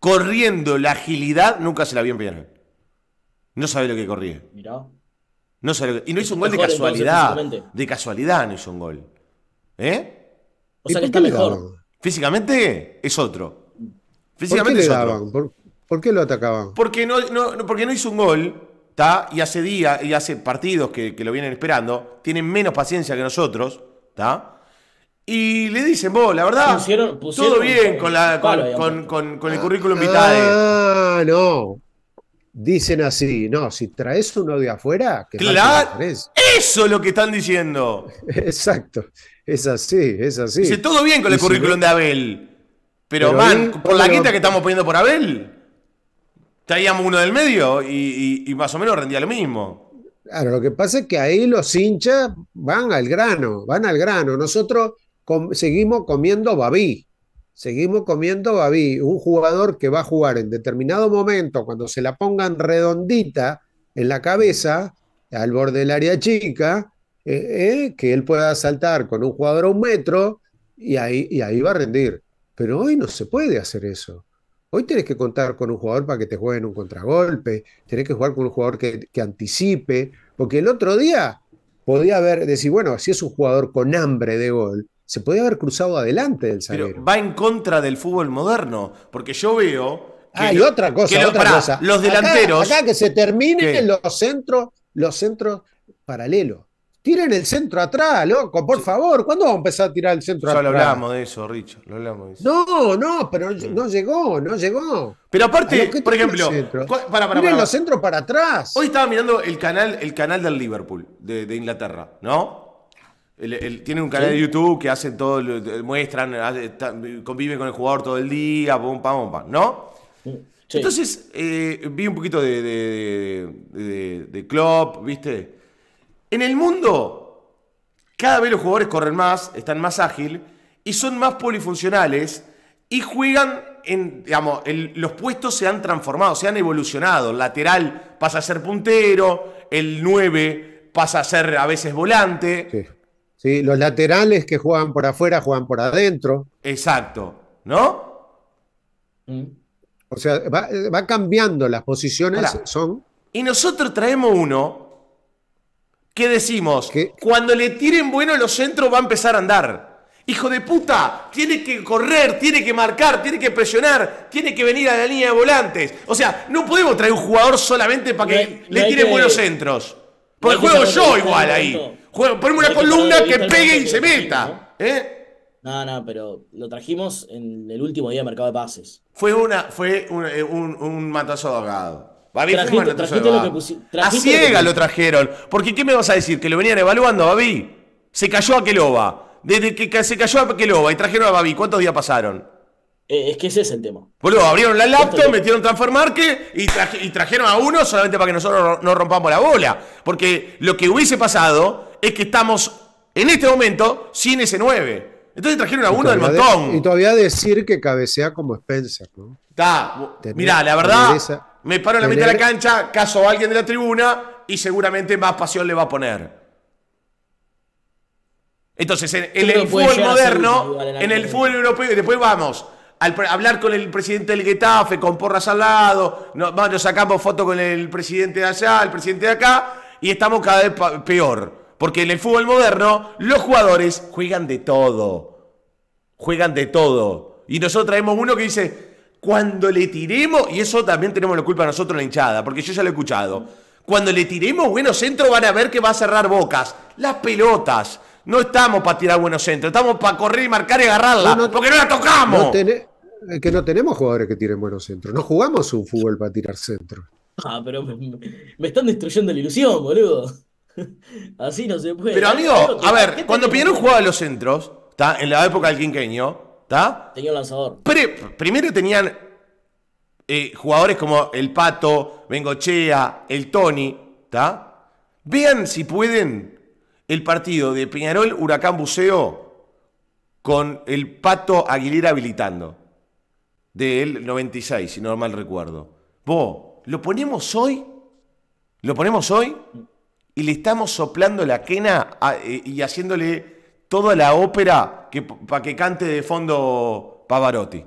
corriendo la agilidad, nunca se la vio en Peñarol. No sabe lo que corría. Mirá. No sabe Y no hizo un gol de casualidad. de casualidad no hizo un gol. ¿Eh? O sea que está mejor. Físicamente es otro. Físicamente ¿Por qué ¿Por, qué lo atacaban? Porque no, porque no hizo un gol y hace días y hace partidos que, lo vienen esperando, tienen menos paciencia que nosotros, ¿tá? y le dicen, vos, la verdad, todo bien con, la, con, el currículum vitae. Ah, no. Dicen así, no, si traes uno de afuera, que claro, eso es lo que están diciendo. Exacto, es así, es así. Dice, todo bien con el currículum de Abel, pero, van por la guita que estamos poniendo por Abel traíamos uno del medio y, más o menos rendía lo mismo. Claro, lo que pasa es que ahí los hinchas van al grano, van al grano. Nosotros seguimos comiendo babí, seguimos comiendo babí. Un jugador que va a jugar en determinado momento, cuando se la pongan redondita en la cabeza, al borde del área chica, eh, eh, que él pueda saltar con un jugador a un metro y ahí, y ahí va a rendir. Pero hoy no se puede hacer eso. Hoy tenés que contar con un jugador para que te juegue un contragolpe, tenés que jugar con un jugador que, anticipe, porque el otro día podía haber, decir, bueno, si es un jugador con hambre de gol, se podía haber cruzado adelante del zaguero. Pero va en contra del fútbol moderno, porque yo veo... Ah, que otra cosa, otra Los delanteros... Acá, que se terminen los centros, los centros paralelos. Tiren el centro atrás, loco, por favor. ¿Cuándo vamos a empezar a tirar el centro atrás? Ya lo hablamos de eso, Richo, No, no, pero no llegó, no llegó. Pero aparte, por ejemplo, para, Miren los centros para atrás. Hoy estaba mirando el canal, el canal del Liverpool, de, Inglaterra, ¿no? tienen un canal de YouTube que hacen todo, muestran, conviven con el jugador todo el día, pum, pam, ¿no? Entonces, eh, vi un poquito de, de, de, de ¿viste? En el mundo, cada vez los jugadores corren más, están más ágiles y son más polifuncionales y juegan en, digamos, los puestos se han transformado, se han evolucionado. El lateral pasa a ser puntero, el 9 pasa a ser a veces volante. Sí. los laterales que juegan por afuera juegan por adentro. Exacto, ¿no? O sea, va, cambiando, las posiciones son... Y nosotros traemos uno ¿Qué decimos? Cuando le tiren bueno los centros va a empezar a andar. Hijo de puta, tiene que correr, tiene que marcar, tiene que presionar, tiene que venir a la línea de volantes. O sea, no podemos traer un jugador solamente para que le tiren buenos centros. Porque pues juego yo igual ahí. Juego, ponemos una columna que pegue y se meta. ¿eh? No, no, pero lo trajimos en el último día de mercado de pases. Fue, una, fue un, eh, matazo de Babi lo A ciega lo, trajeron. Porque ¿qué me vas a decir? ¿Que lo venían evaluando a Babi? Se cayó a Keloba Desde que se cayó a Keloba y trajeron a Babi, ¿cuántos días pasaron? Eh, es que ese es el tema. abrieron la laptop, metieron Transfer Market y, trajeron a uno solamente para que nosotros no rompamos la bola. Porque lo que hubiese pasado es que estamos en este momento sin ese 9. Entonces trajeron a uno del montón. y todavía decir que cabecea como Spencer, ¿no? Está. Mirá, la verdad me paro en la mitad de la cancha, caso a alguien de la tribuna y seguramente más pasión le va a poner. Entonces, en, el fútbol moderno, en el fútbol europeo, y después vamos al hablar con el presidente del Getafe, con Porras al lado, nos, nos sacamos fotos con el presidente de allá, el presidente de acá, y estamos cada vez peor. Porque en el fútbol moderno, los jugadores juegan de todo. Juegan de todo. Y nosotros traemos uno que dice, cuando le tiremos, y eso también tenemos la culpa nosotros la hinchada, porque yo ya lo he escuchado. Cuando le tiremos buenos centros van a ver que va a cerrar bocas. Las pelotas. No estamos para tirar buenos centros, estamos para correr y marcar y agarrarla, porque no la tocamos. es que no tenemos jugadores que tiren buenos centros. No jugamos un fútbol para tirar centros. Ah, pero me, están destruyendo la ilusión, boludo. Así no se puede. Pero amigo, a ver, cuando juego jugaba los centros, está en la época del quinqueño, Tenía un lanzador. primero tenían eh, jugadores como el Pato, Bengochea, el Tony. Vean si pueden el partido de Peñarol Huracán Buceo con el Pato Aguilera habilitando. Del 96, si no mal recuerdo. Vos, ¿lo ponemos hoy? ¿Lo ponemos hoy? Y le estamos soplando la quena eh, y haciéndole toda la ópera que, para que cante de fondo Pavarotti.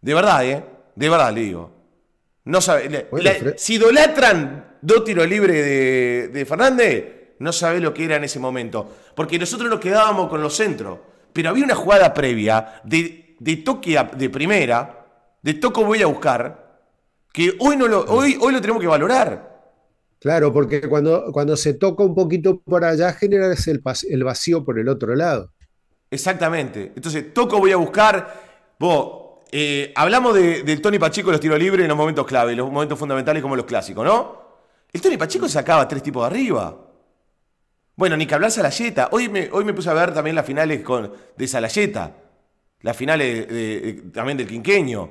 De verdad, ¿eh? De verdad, le digo. No sabe, si idolatran dos tiros libres de, Fernández, no sabe lo que era en ese momento. Porque nosotros nos quedábamos con los centros. Pero había una jugada previa de, toque de primera, de toco voy a buscar, que hoy, no lo, hoy, hoy lo tenemos que valorar. Claro, porque cuando, cuando se toca un poquito por allá, genera el, el vacío por el otro lado. Exactamente. Entonces, toco, voy a buscar. Vos, eh, hablamos de, del Tony Pacheco y los tiros libres en los momentos clave, los momentos fundamentales como los clásicos, ¿no? El Tony Pacheco sacaba tres tipos de arriba. Bueno, ni que hablar Salayeta. Hoy me, hoy me puse a ver también las finales con, de Salayeta. Las finales también del quinqueño.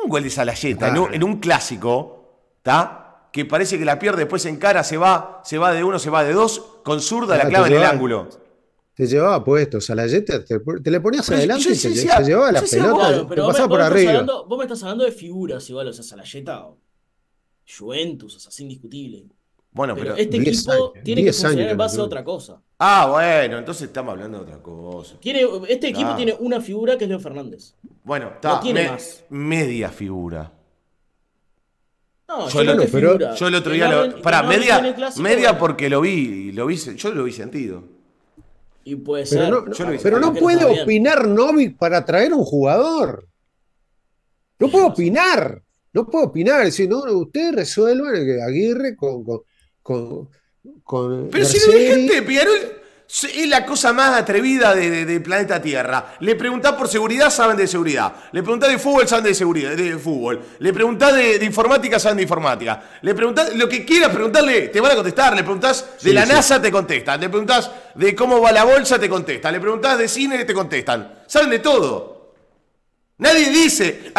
Un gol de Salayeta en, un, en un clásico, ¿está? que parece que la pierde, después en cara, se va, se va de uno, se va de dos, con zurda la ah, clave en el ángulo. Te llevaba puesto, Salayeta, te, le ponías adelante y se llevaba la pelota, pasaba por arriba. vos me estás hablando de figuras igual, o sea, Salayeta, Juventus, o sea, es indiscutible. Bueno, pero, este equipo tiene que funcionar en base a otra cosa. Ah, bueno, entonces estamos hablando de otra cosa. Tiene, este equipo tiene una figura que es Leo Fernández. Bueno, está media figura yo, el otro día lo, media, media porque lo vi, lo vi, yo lo vi sentido. Y puede ser. pero no, puede opinar Novik para traer un jugador. No puedo opinar. No puedo opinar. Si no, ustedes resuelvan eh, Aguirre con, con, con, pero si no gente, es la cosa más atrevida de, planeta Tierra. Le preguntás por seguridad, saben de seguridad. Le preguntás de fútbol, saben de seguridad, de fútbol. Le preguntás de, informática, saben de informática. Le preguntás lo que quieras preguntarle, te van a contestar. Le preguntás de la NASA, te contestan. Le preguntás de cómo va la bolsa, te contestan. Le preguntás de cine, te contestan. Saben de todo. Nadie dice.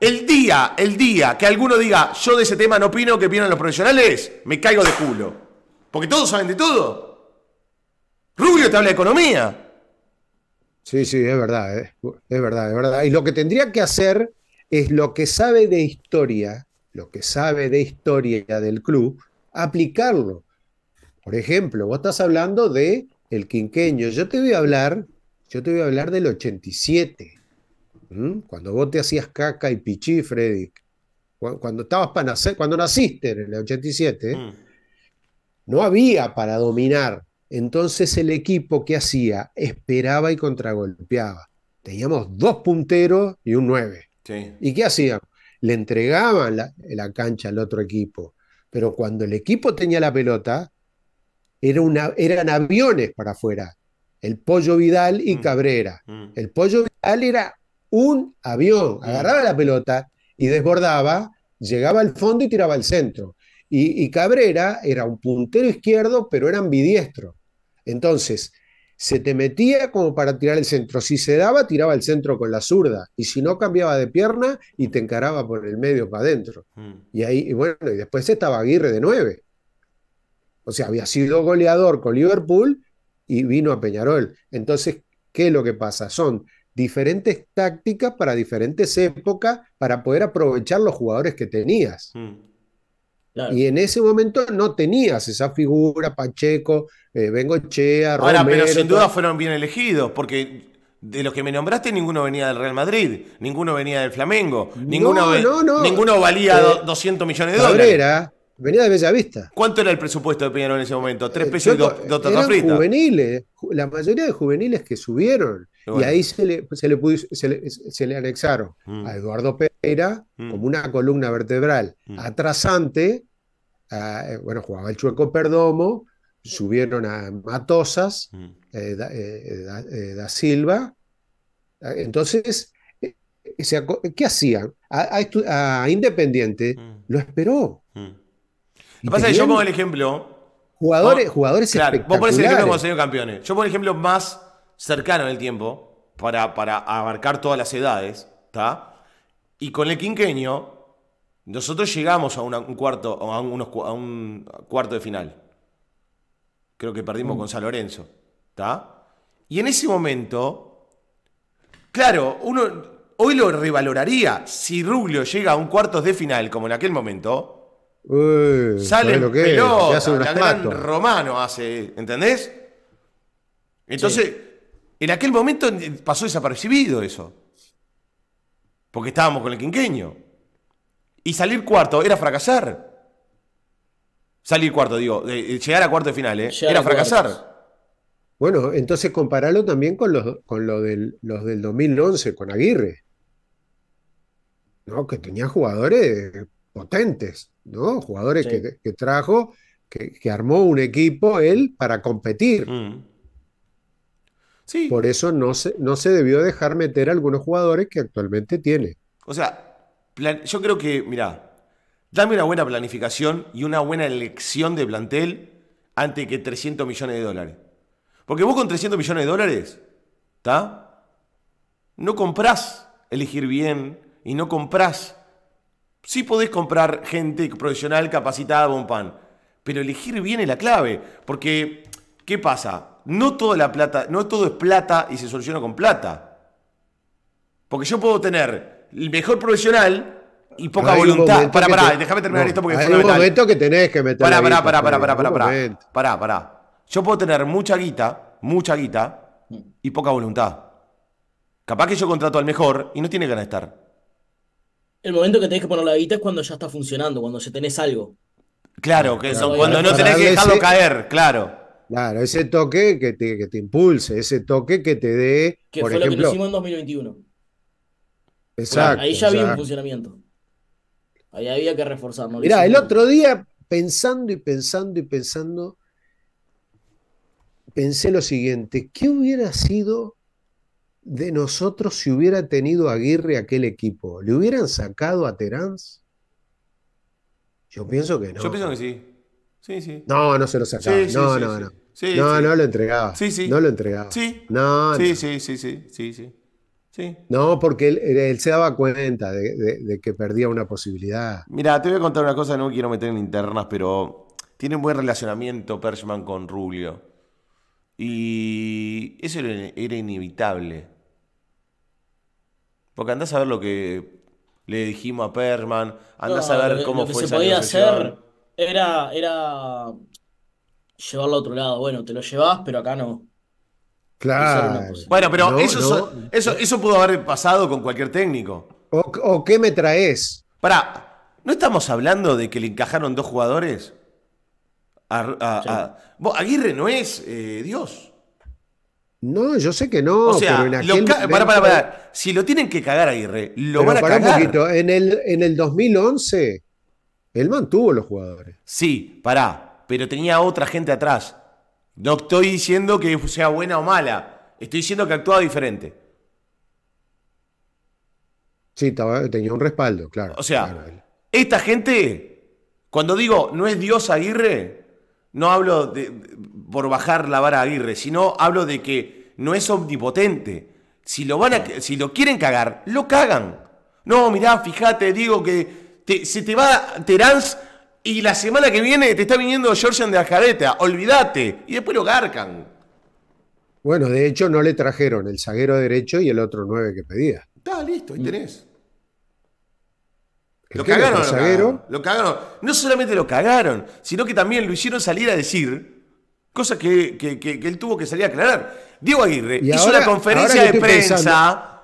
el día, el día que alguno diga, yo de ese tema no opino, que opinan los profesionales, me caigo de culo. Porque todos saben de todo. Rubio te habla de economía. Sí, sí, es verdad, eh. es verdad, es verdad. Y lo que tendría que hacer es lo que sabe de historia, lo que sabe de historia del club, aplicarlo. Por ejemplo, vos estás hablando de el quinqueño. Yo te voy a hablar, yo te voy a hablar del 87. Cuando vos te hacías caca y pichí, Freddy. Cuando estabas para nacer, cuando naciste en el 87, mm. no había para dominar entonces el equipo que hacía esperaba y contragolpeaba. Teníamos dos punteros y un nueve. ¿Y qué hacían? Le entregaban la, cancha al otro equipo. Pero cuando el equipo tenía la pelota, eran aviones para afuera. El Pollo Vidal y mm. Cabrera. Mm. El Pollo Vidal era un avión. Mm. Agarraba la pelota y desbordaba, llegaba al fondo y tiraba al centro. Y, Cabrera era un puntero izquierdo, pero era ambidiestro. Entonces, se te metía como para tirar el centro. Si se daba, tiraba el centro con la zurda. Y si no, cambiaba de pierna y te encaraba por el medio para adentro. Mm. Y ahí, bueno, y después estaba Aguirre de 9. O sea, había sido goleador con Liverpool y vino a Peñarol. Entonces, ¿qué es lo que pasa? Son diferentes tácticas para diferentes épocas para poder aprovechar los jugadores que tenías. Mm. Y en ese momento no tenías esa figura, Pacheco, eh, Bengochea, Bengochea, Ahora, pero sin duda fueron bien elegidos, porque de los que me nombraste, ninguno venía del Real Madrid, ninguno venía del Flamengo, ninguno, ninguno valía 200 eh, millones de dólares. Venía de Bellavista. ¿Cuánto era el presupuesto de Peñarol en ese momento? ¿Tres eh, pesos y dos, dos fritas? juveniles, la mayoría de juveniles que subieron. Y ahí se le, se le, anexaron mm. a Eduardo Pereira mm. como una columna vertebral mm. atrasante. Ah, eh, bueno, jugaba el Chueco Perdomo, subieron a Matosas, eh, eh, da, Silva. Ah, entonces, ¿qué hacían? A, Independiente lo esperó. Lo pasa que yo pongo el ejemplo. Jugadores, jugadores Vos pones el ejemplo señor campeones. Yo pongo el ejemplo más cercano el tiempo para, abarcar todas las edades, ¿está? Y con el quinqueño, nosotros llegamos a un, cuarto, a, un cuarto de final. Creo que perdimos con mm. San Lorenzo, ¿está? Y en ese momento, claro, uno hoy lo revaloraría si Ruglio llega a un cuarto de final como en aquel momento. sale lo que pelota, hace gran romano hace, ¿entendés? Entonces, en aquel momento eh, pasó desapercibido eso. Porque estábamos con el quinqueño. Y salir cuarto era fracasar. Salir cuarto, digo, eh, eh, llegar a cuarto de final, era fracasar. Bueno, entonces compararlo también con los, con del, los del 2011, con Aguirre. ¿no? Que tenía jugadores potentes, ¿no? Jugadores que, trajo, que, armó un equipo él para competir. Mm. Por eso no se, no se debió dejar meter a algunos jugadores que actualmente tiene. O sea, yo creo que, mira dame una buena planificación y una buena elección de plantel antes que 300 millones de dólares. Porque vos con 300 millones de dólares, ¿está? No comprás elegir bien y no comprás. Sí podés comprar gente profesional capacitada, bon pero elegir bien es la clave. Porque ¿Qué pasa? No toda la plata, no todo es plata y se soluciona con plata. Porque yo puedo tener el mejor profesional y poca voluntad. Pará, pará, terminar esto porque es momento que tenés que meter. Pará, pará, pará, pará, pará, Yo puedo tener mucha guita, mucha guita y poca voluntad. Capaz que yo contrato al mejor y no tiene ganas de estar. El momento que tenés que poner la guita es cuando ya está funcionando, cuando ya tenés algo. Claro, ah, que cuando no tenés que dejarlo caer, claro. Claro, ese toque que te, impulse, ese toque que te dé. Que fue ejemplo, lo que hicimos en 2021. Exacto. ahí ya había un funcionamiento. Ahí había que reforzarlo. Mira, Mirá, el otro día, pensando y pensando y pensando, pensé lo siguiente: ¿qué hubiera sido de nosotros si hubiera tenido Aguirre aquel equipo? ¿Le hubieran sacado a Terán? Yo pienso que no. Yo pienso que sí. Sí, sí. No, no se lo sacaron. no, no, no no, no lo entregaba. Sí, sí. No lo entregaba. Sí. No, sí, sí, sí, sí, sí, No, porque él, se daba cuenta de, que perdía una posibilidad. Mira, te voy a contar una cosa, no me quiero meter en internas, pero tiene un buen relacionamiento Pershman con Rubio. Y eso era, inevitable. Porque andás a ver lo que le dijimos a Perman, andás a ver cómo lo lo que se podía hacer era, era llevarlo a otro lado. Bueno, te lo llevas, pero acá no. Claro. Bueno, pero eso, Eso, eso pudo haber pasado con cualquier técnico. ¿O, qué me traes? para ¿no estamos hablando de que le encajaron dos jugadores? Aguirre no es eh, Dios. No, yo sé que no. Si lo tienen que cagar Aguirre, lo van a cagar. Un poquito. En, el, en el 2011, él mantuvo los jugadores. Sí, para pero tenía otra gente atrás. No estoy diciendo que sea buena o mala, estoy diciendo que actuaba diferente. Sí, tenía un respaldo, claro. O sea, esta gente, cuando digo no es Dios Aguirre, no hablo de, por bajar la vara a Aguirre, sino hablo de que no es omnipotente. Si lo, van si lo quieren cagar, lo cagan. No, mirá, fíjate, digo que se te va y la semana que viene te está viniendo Georgian de Ajareta, olvídate. Y después lo garcan. Bueno, de hecho no le trajeron el zaguero derecho y el otro nueve que pedía. Está listo, ahí mm. tenés. Lo cagaron, lo cagaron, No solamente lo cagaron, sino que también lo hicieron salir a decir cosas que, él tuvo que salir a aclarar. Diego Aguirre hizo una conferencia de prensa.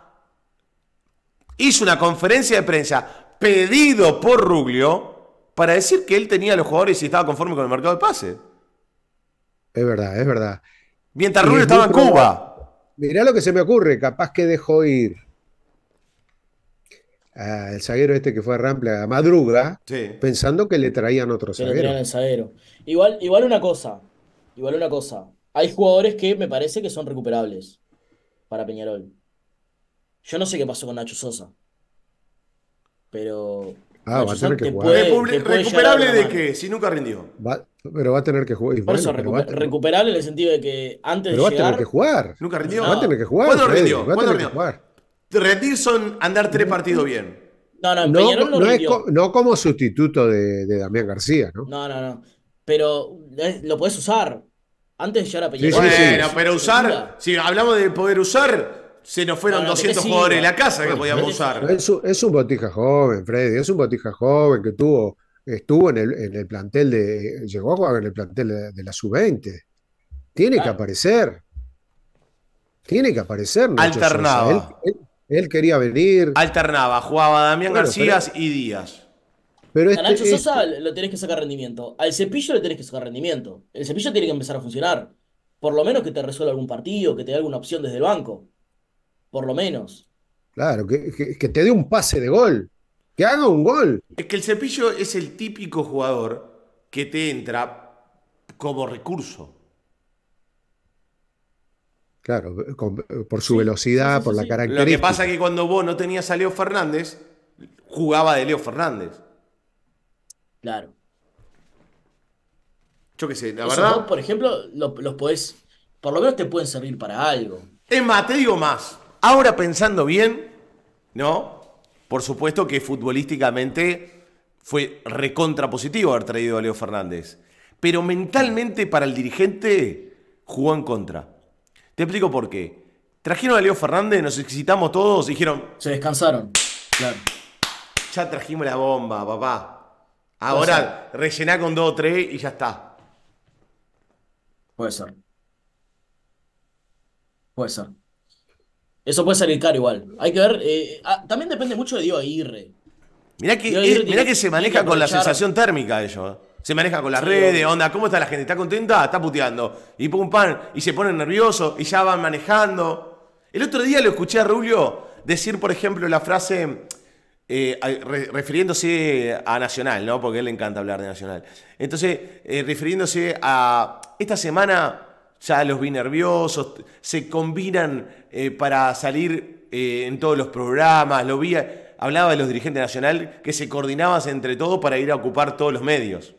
Hizo una conferencia de prensa pedido por Ruglio para decir que él tenía los jugadores y estaba conforme con el mercado de pase. Es verdad, es verdad. Mientras Rubio estaba en Cuba. Mirá lo que se me ocurre, capaz que dejó ir al zaguero este que fue a Rampla a madruga, pensando que le traían otro zaguero. Le el zaguero. Igual, igual una cosa, igual una cosa. Hay jugadores que me parece que son recuperables para Peñarol. Yo no sé qué pasó con Nacho Sosa. Pero Ah, va a tener que jugar. ¿Recuperable de qué? Si nunca rindió. pero va a tener que jugar. Por eso, recuperable en el sentido de que antes de. Pero va a tener que jugar. Nunca rindió. Va a tener que jugar. ¿Cuándo rindió? Va a tener rindió? que jugar. Rendir son andar tres partidos bien. No, no, no, no, Es no como sustituto de, de, Damián García, ¿no? No, no, no. Pero eh, lo puedes usar. Antes de llegar a Peñarol. bueno, pero usar. Si hablamos de poder usar se nos fueron 200 jugadores de la casa que podíamos usar. Es, un botija joven, Freddy, es un botija joven que tuvo, estuvo en el, en el plantel de, llegó a jugar en el plantel de, la sub-20. Tiene que aparecer. Tiene que aparecer. Alternaba. Él, quería venir. Alternaba, jugaba Damián García y Díaz. Pero este, a Nacho Sosa lo tenés que sacar rendimiento. Al cepillo le tenés que sacar rendimiento. El cepillo tiene que empezar a funcionar. Por lo menos que te resuelva algún partido, que te dé alguna opción desde el banco por lo menos. Claro, que, que, te dé un pase de gol, que haga un gol. Es que el cepillo es el típico jugador que te entra como recurso. Claro, eh, eh, por su velocidad, por la característica. Lo que pasa es que cuando vos no tenías a Leo Fernández, jugaba de Leo Fernández. Claro. Yo qué sé, la verdad. por ejemplo, los, los podés. Por lo menos te pueden servir para algo. Es más, te digo más. Ahora pensando bien, ¿no? Por supuesto que futbolísticamente fue recontra positivo haber traído a Leo Fernández, pero mentalmente para el dirigente jugó en contra. Te explico por qué. Trajeron a Leo Fernández, nos excitamos todos, dijeron... Se descansaron, claro. Ya trajimos la bomba, papá. Ahora rellená con dos o tres y ya está. Puede ser. Puede ser. Eso puede salir caro igual. Hay que ver. Eh, ah, también depende mucho de Dios Aguirre. Mirá que, que, se maneja con la sensación térmica ellos. ¿eh? Se maneja con las redes, onda, ¿cómo está la gente? ¿Está contenta? Está puteando. Y pum pan, y se ponen nerviosos, y ya van manejando. El otro día lo escuché a Rubio decir, por ejemplo, la frase, eh, refiriéndose a Nacional, ¿no? Porque él le encanta hablar de Nacional. Entonces, refiriéndose a, esta semana ya los vi nerviosos, se combinan eh, para salir eh, en todos los programas, lo vi, hablaba de los dirigentes nacionales que se coordinaban entre todos para ir a ocupar todos los medios.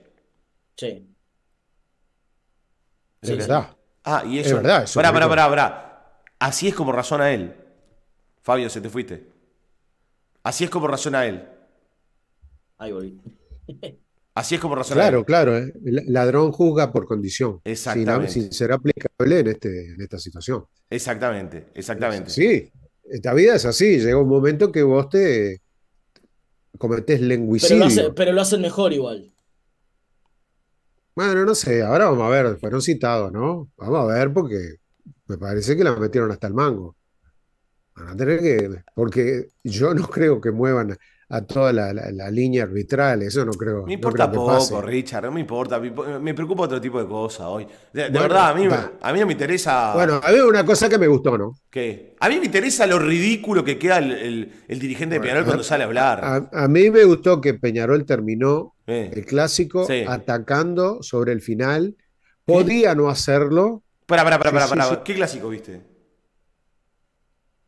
Sí. Es verdad. Ah, y eso. Es verdad. Eso pará, Así es como razona él. Fabio, se te fuiste. Así es como razona él. Ahí volví. Así es como razona. Claro, claro. El eh. ladrón juzga por condición. Exactamente. Sin, ser aplicable en, este, en esta situación. Exactamente, exactamente. Sí, esta vida es así. Llega un momento que vos te cometés lenguicidio. Pero lo, pero lo hacen mejor igual. Bueno, no sé, ahora vamos a ver, fueron citados, ¿no? Vamos a ver porque me parece que la metieron hasta el mango. Van a tener que, porque yo no creo que muevan a toda la, línea arbitral, eso no creo. Me importa poco, Richard, no me importa, me preocupa otro tipo de cosas hoy. De, verdad, a mí, a mí no me interesa... Bueno, a mí una cosa que me gustó, ¿no? ¿Qué? A mí me interesa lo ridículo que queda el, dirigente de Peñarol cuando sale a hablar. A, mí me gustó que Peñarol terminó el clásico atacando sobre el final, podía no hacerlo. para ¿qué clásico viste?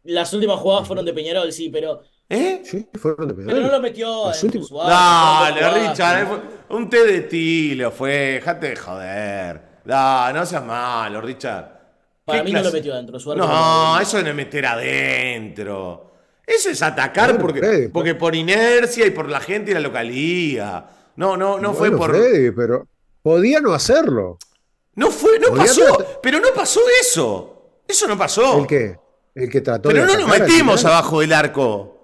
Las últimas jugadas fueron de Peñarol, sí, pero ¿Eh? Sí, fueron de Pero no lo metió Los Dale, Richard, eh, un té de tilo fue, dejate de joder. No, no seas malo, Richard. Para mí no lo metió adentro, su No, no eso no es meter adentro. Eso es atacar porque, pues. porque por inercia y por la gente y la localía. No, no, no fue por. pero podía no hacerlo. No fue, no pasó, pero no pasó eso. Eso no pasó. ¿El qué? El que trató Pero no nos metimos abajo del arco.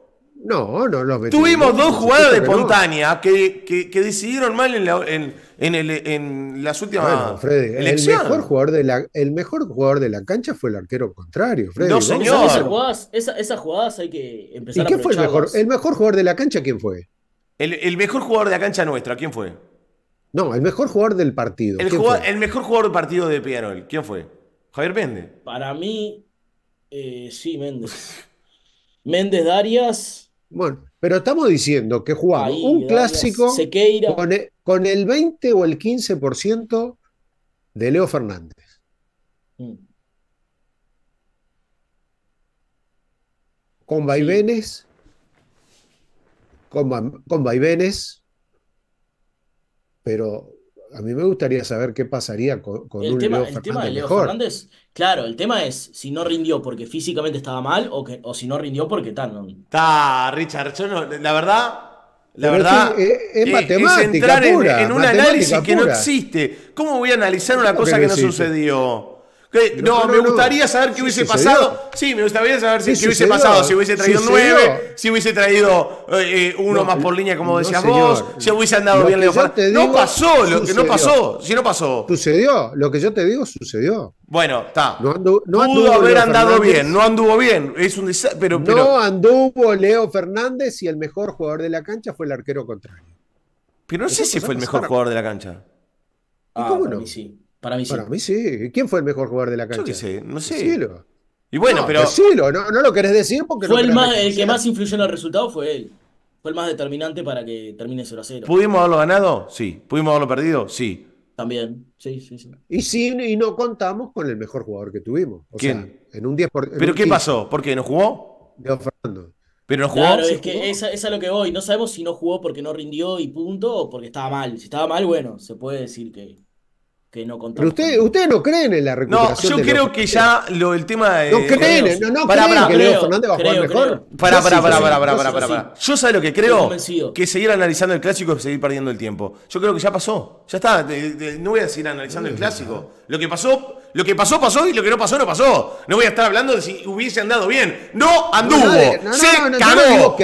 No, no no, no. Tuvimos dos jugadas de espontánea que, decidieron mal en, la, en, el, las últimas El mejor, jugador de la, el mejor jugador de la cancha fue el arquero contrario, No, señor. Esas jugadas, hay que empezar a qué fue el mejor? ¿El mejor jugador de la cancha quién fue? El, mejor jugador de la cancha nuestra, ¿quién fue? No, el mejor jugador del partido. El, mejor jugador del partido de Pierol. ¿quién fue? Javier Méndez. Para mí, eh, sí, Méndez. Méndez Darias. Bueno, pero estamos diciendo que jugar un clásico e, con el, 20 o el 15% de Leo Fernández. Mm. Con vaivenes, con, con vaivenes, pero a mí me gustaría saber qué pasaría con, con el un El tema de Leo Fernández, claro, el tema es si no rindió porque físicamente estaba mal o, que, o si no rindió porque tal. Está, Richard, yo no, la verdad. La verdad es, eh, matemática entrar pura, en, un análisis que no existe. ¿Cómo voy a analizar una cosa que no sucedió? Eh, no, me gustaría saber qué hubiese pasado. Sí, me gustaría saber si, qué hubiese pasado. Si hubiese traído nueve, si hubiese traído eh, eh, uno más por línea, como decías vos, si hubiese andado bien Leo No pasó, lo que no pasó, si no pasó. Sucedió, lo que yo te digo sucedió. Bueno, está. No, anduvo haber andado bien, no anduvo bien. Es pero, No anduvo Leo Fernández y el mejor jugador de la cancha fue el arquero contrario. Pero no sé si fue el mejor jugador de la cancha. cómo ah, no? Sí. Para mí sí. ¿Quién fue el mejor jugador de la cancha? Yo qué sé, no sé. Y bueno, pero. Decilo, no, lo querés decir porque. Fue el, el que más influyó en el resultado fue él. Fue el más determinante para que termine 0 a 0. ¿Pudimos haberlo ganado? Sí. ¿Pudimos haberlo perdido? Sí. También, sí, sí, sí. Y, sí, y no contamos con el mejor jugador que tuvimos. ¿Quién? en un 10 ¿Pero qué pasó? ¿Por qué? ¿No jugó? Fernando. ¿Pero no jugó? Claro, es que Esa, es a lo que voy. No sabemos si no jugó porque no rindió y punto o porque estaba mal. Si estaba mal, bueno, se puede decir que, pero usted, ustedes no creen en la recuperación. No, yo creo que ya lo, el tema de. No creen, no, no creen que Leo Fernández va a jugar mejor. Para, para, para, para, para, para, para, Yo sé lo que creo. Que seguir analizando el clásico es seguir perdiendo el tiempo. Yo creo que ya pasó. Ya está. no voy a seguir analizando el clásico. Lo que pasó. Lo que pasó, pasó y lo que no pasó, no pasó. No voy a estar hablando de si hubiese andado bien. No anduvo. se cagó.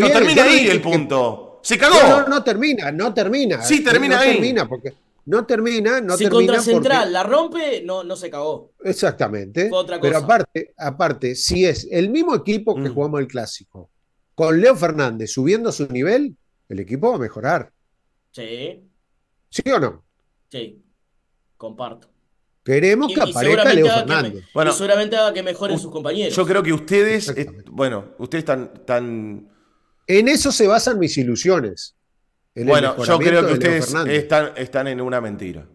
no termina ahí el punto. Se cagó. No, termina, no termina. Sí, termina ahí. termina porque no termina, no si termina. contra Central la rompe, no, no se cagó. Exactamente. Pero aparte, aparte, si es el mismo equipo que mm. jugamos el clásico, con Leo Fernández subiendo su nivel, el equipo va a mejorar. Sí. ¿Sí o no? Sí. Comparto. Queremos que aparezca Leo Fernández. bueno, y seguramente haga que mejoren sus compañeros. Yo creo que ustedes, eh, bueno, ustedes están. En eso se basan mis ilusiones bueno, yo creo que ustedes están, están en una mentira.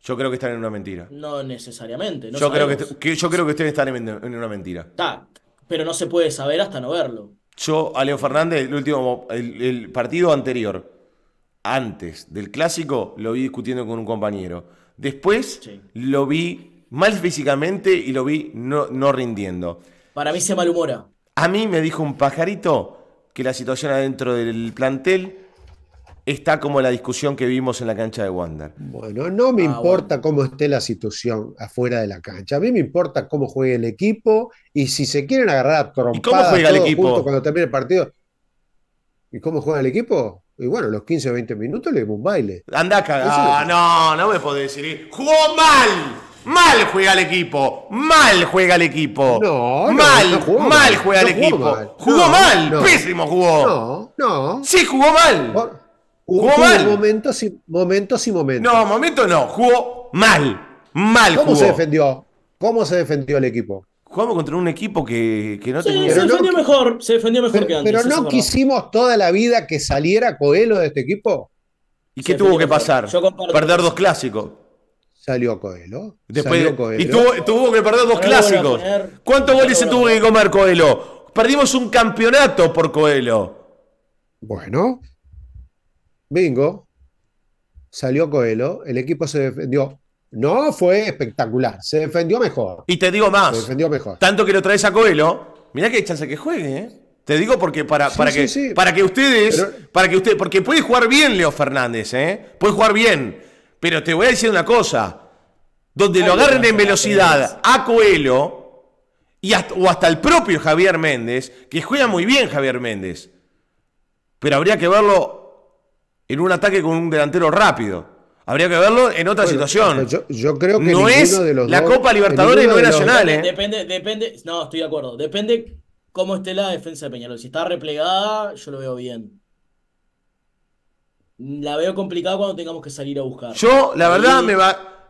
Yo creo que están en una mentira. No necesariamente. yo, creo que, yo creo que ustedes están en, una mentira. Está, pero no se puede saber hasta no verlo. Yo a Leo Fernández, el último el, partido anterior, antes del clásico, lo vi discutiendo con un compañero. Después lo vi mal físicamente y lo vi no, no rindiendo. Para mí se malhumora. A mí me dijo un pajarito que la situación adentro del plantel está como la discusión que vimos en la cancha de Wander. Bueno, no me ah, importa cómo esté la situación afuera de la cancha. A mí me importa cómo juega el equipo y si se quieren agarrar a trompadas ¿Y cómo juega el equipo? cuando termine el partido. ¿Y cómo juega el equipo? Y bueno, los 15 o 20 minutos le dimos un baile. Anda cagada. Ah, no, no, me podés decir. ¡Jugó mal! Mal juega el equipo. Mal juega el equipo. No, mal, mal juega el equipo. Jugó mal, pésimo jugó. No, no. Sí, jugó mal. Jugó, mal. Momentos y, momentos No, momento no. Jugó mal. Mal ¿Cómo se defendió? ¿Cómo se defendió el equipo? Jugamos contra un equipo que, no Se defendió mejor, se defendió mejor pero, que antes. Pero no quisimos toda la vida que saliera Coelho de este equipo. ¿Y qué tuvo que pasar? Perder dos clásicos. Salió Coelho. Después, Y tuvo, que perder dos clásicos. ¿Cuántos goles se tuvo que comer Coelho? Perdimos un campeonato por Coelho. Bueno, Bingo. Salió Coelho. El equipo se defendió. No fue espectacular. Se defendió mejor. Y te digo más. Se defendió mejor. Tanto que lo traes a Coelho. Mirá que hay chance que juegue, ¿eh? Te digo porque para, para que para que ustedes, para que porque puede jugar bien Leo Fernández, ¿eh? Puede jugar bien, pero te voy a decir una cosa, donde lo agarren en velocidad a Coelho y o hasta el propio Javier Méndez, que juega muy bien Javier Méndez, pero habría que verlo en un ataque con un delantero rápido. Habría que verlo en otra situación. Yo, creo que no es la Copa Libertadores no es nacional. ¿eh? Depende, depende. No, estoy de acuerdo. Depende cómo esté la defensa de Peñarol. Si está replegada, yo lo veo bien. La veo complicada cuando tengamos que salir a buscar. Yo, la verdad, me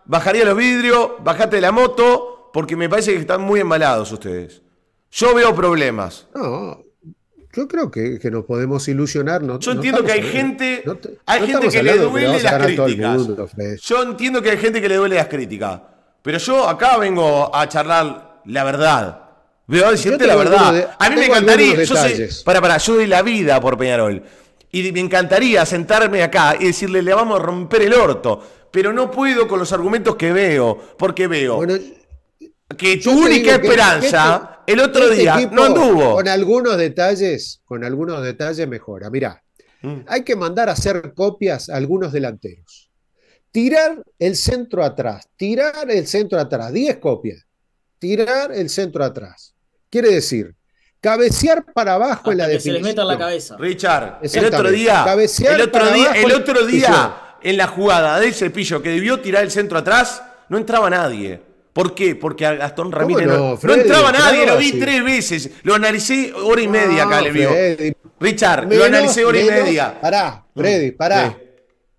bajaría los vidrios, bajate de la moto, porque me parece que están muy embalados ustedes. Yo veo problemas. No, yo creo que, nos podemos ilusionar. No, Yo entiendo que hay gente, hay gente que le duele las críticas. yo entiendo que hay gente que le duele las críticas. Pero yo acá vengo a charlar la verdad. Veo decirte la verdad. a mí me encantaría. Yo sé, para, para, yo doy la vida por Peñarol. Y me encantaría sentarme acá y decirle, le vamos a romper el orto. Pero no puedo con los argumentos que veo. Porque veo que tu única este esperanza este el otro este día no anduvo. Con algunos detalles, con algunos detalles mejora. Mirá, mm. hay que mandar a hacer copias a algunos delanteros. Tirar el centro atrás, tirar el centro atrás, 10 copias. Tirar el centro atrás. Quiere decir, cabecear para abajo en la que la cabeza. Richard, el otro día, el otro día, el otro día en la jugada del cepillo que debió tirar el centro atrás, no entraba nadie. ¿Por qué? Porque a Gastón Ramírez no, entraba nadie, lo vi tres veces. Lo analicé hora y media acá, le Richard, lo analicé hora y media. Pará, mm, Freddy, pará.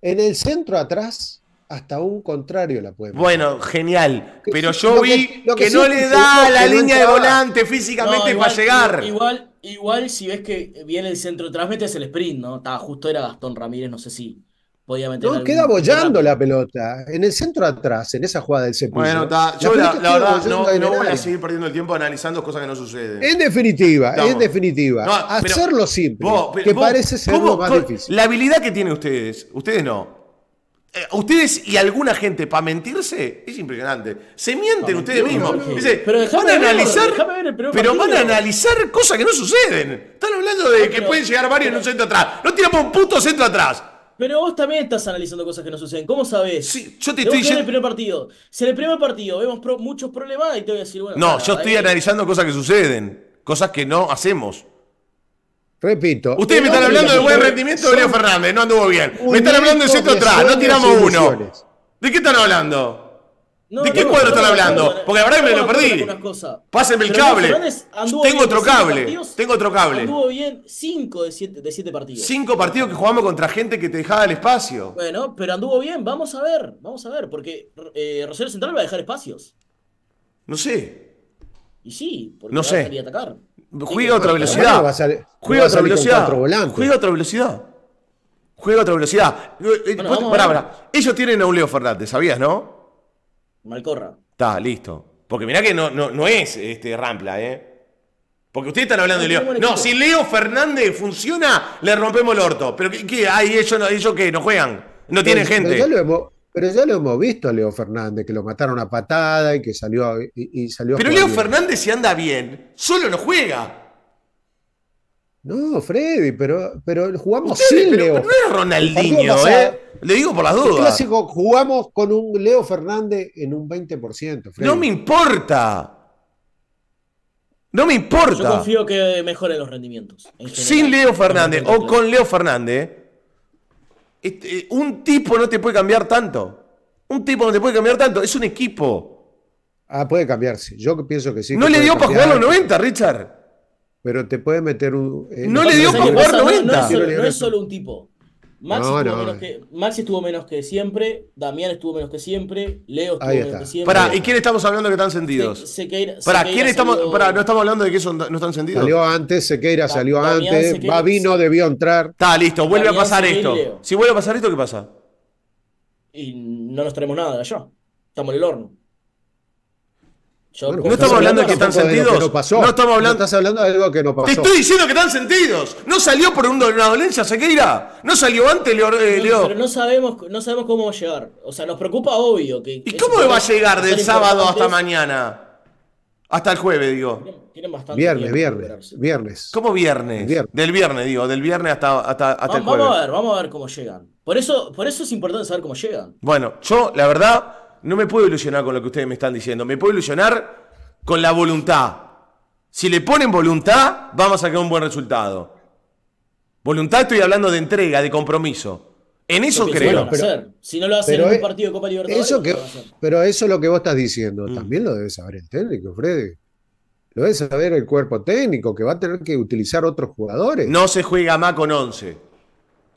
En el centro atrás, hasta un contrario la puede. Bueno, genial. Pero yo vi que, no le da la línea de volante físicamente para llegar. Igual, igual si ves que viene el centro atrás, metes el sprint, ¿no? justo era Gastón Ramírez, no sé si no, queda bollando la pelota. En el centro atrás, en esa jugada del Cepillo. Bueno, yo la, verdad no, voy a seguir perdiendo el tiempo analizando cosas que no suceden. En definitiva, en definitiva. hacerlo simple. que parece ser lo más difícil. La habilidad que tienen ustedes, ustedes no. Eh, ustedes y alguna gente para mentirse es impresionante. Se mienten ustedes mismos. pero van a analizar, pero van a analizar cosas que no suceden. Están hablando de que pueden llegar varios en un centro atrás. No tiramos un puto centro atrás. Pero vos también estás analizando cosas que no suceden. ¿Cómo sabes? Sí, yo te estoy diciendo. el primer partido. Si en el primer partido vemos muchos problemas, y te voy a decir, bueno. No, yo estoy analizando cosas que suceden, cosas que no hacemos. Repito. Ustedes me están hablando de buen rendimiento de Leo Fernández, no anduvo bien. Me están hablando de centro atrás, no tiramos uno. ¿De qué están hablando? ¿De qué puedo cuadro hablando? Porque la verdad me lo perdí. Pásenme el cable. Tengo otro cable. tengo otro cable. Anduvo bien 5 de 7 de siete partidos. 5 partidos que jugamos contra gente que te dejaba el espacio. Bueno, pero anduvo bien. Vamos a ver. Vamos a ver. Porque eh, Rosario Central va a dejar espacios. No sé. Y sí, porque no sé. atacar. Juega a otra velocidad. Juega a, Juega otra velocidad. Juega a otra velocidad. Juega a otra velocidad. Bueno, Ellos tienen a un Leo Fernández, ¿sabías, no? Malcorra. Está, listo. Porque mirá que no, no, no es este, Rampla, ¿eh? Porque ustedes están hablando de Leo. No, si Leo Fernández funciona, le rompemos el orto. Pero ¿qué? hay ellos, no, ellos que no juegan. No tienen gente. Pero ya, lo hemos, visto a Leo Fernández, que lo mataron a patada y que salió a, y, salió Pero Leo Fernández si anda bien, solo no juega. No, Freddy, pero, pero jugamos sin Leo. Pero no era Ronaldinho, ¿eh? Le digo por las dudas. clásico jugamos con un Leo Fernández en un 20%. Freddy. No me importa. No me importa. Yo confío que mejore los rendimientos. Sin Leo Fernández o con Leo Fernández, este, eh, un tipo no te puede cambiar tanto. Un tipo no te puede cambiar tanto. Es un equipo. Ah, puede cambiarse. Yo pienso que sí. No le dio para jugar los 90, Richard. Pero te puede meter un. Eh, no, le dio con No, es solo, un tipo. Maxi, estuvo Menos que, siempre, Damián estuvo menos que siempre, Leo estuvo menos que siempre. ¿y quién estamos hablando que están encendidos? Sequeira, ¿quién estamos, salió... no estamos hablando de que no están encendidos? Salió antes, Sequeira salió antes, Babino debió entrar. Está, listo, vuelve a pasar esto. Si vuelve a pasar esto, ¿qué pasa? Y no nos traemos nada de allá. Estamos en el horno no estamos hablando de que están sentidos. no, estamos hablando. hablando de algo que no pasó. Te estoy diciendo que están sentidos. No salió por una dolencia, Sequeira. No salió antes, eh, Leo. pero no sabemos, no sabemos cómo va a llegar. O sea, nos preocupa, obvio. Que, ¿Y cómo va a llegar del sábado hasta mañana? Hasta el jueves, digo. bastante viernes, viernes, viernes. ¿Cómo viernes? Del viernes, digo. Del viernes hasta, el jueves. Vamos a ver, vamos a ver cómo llegan. Por eso, por eso es importante saber cómo llegan. Bueno, yo, la verdad no me puedo ilusionar con lo que ustedes me están diciendo. Me puedo ilusionar con la voluntad. Si le ponen voluntad, vamos a sacar un buen resultado. Voluntad estoy hablando de entrega, de compromiso. En eso creo. Si no lo, pero, en un partido de Copa Libertadores, eso pero eso es lo que vos estás diciendo. Mm. También lo debe saber el técnico, Freddy. Lo debe saber el cuerpo técnico, que va a tener que utilizar otros jugadores. No se juega más con 11.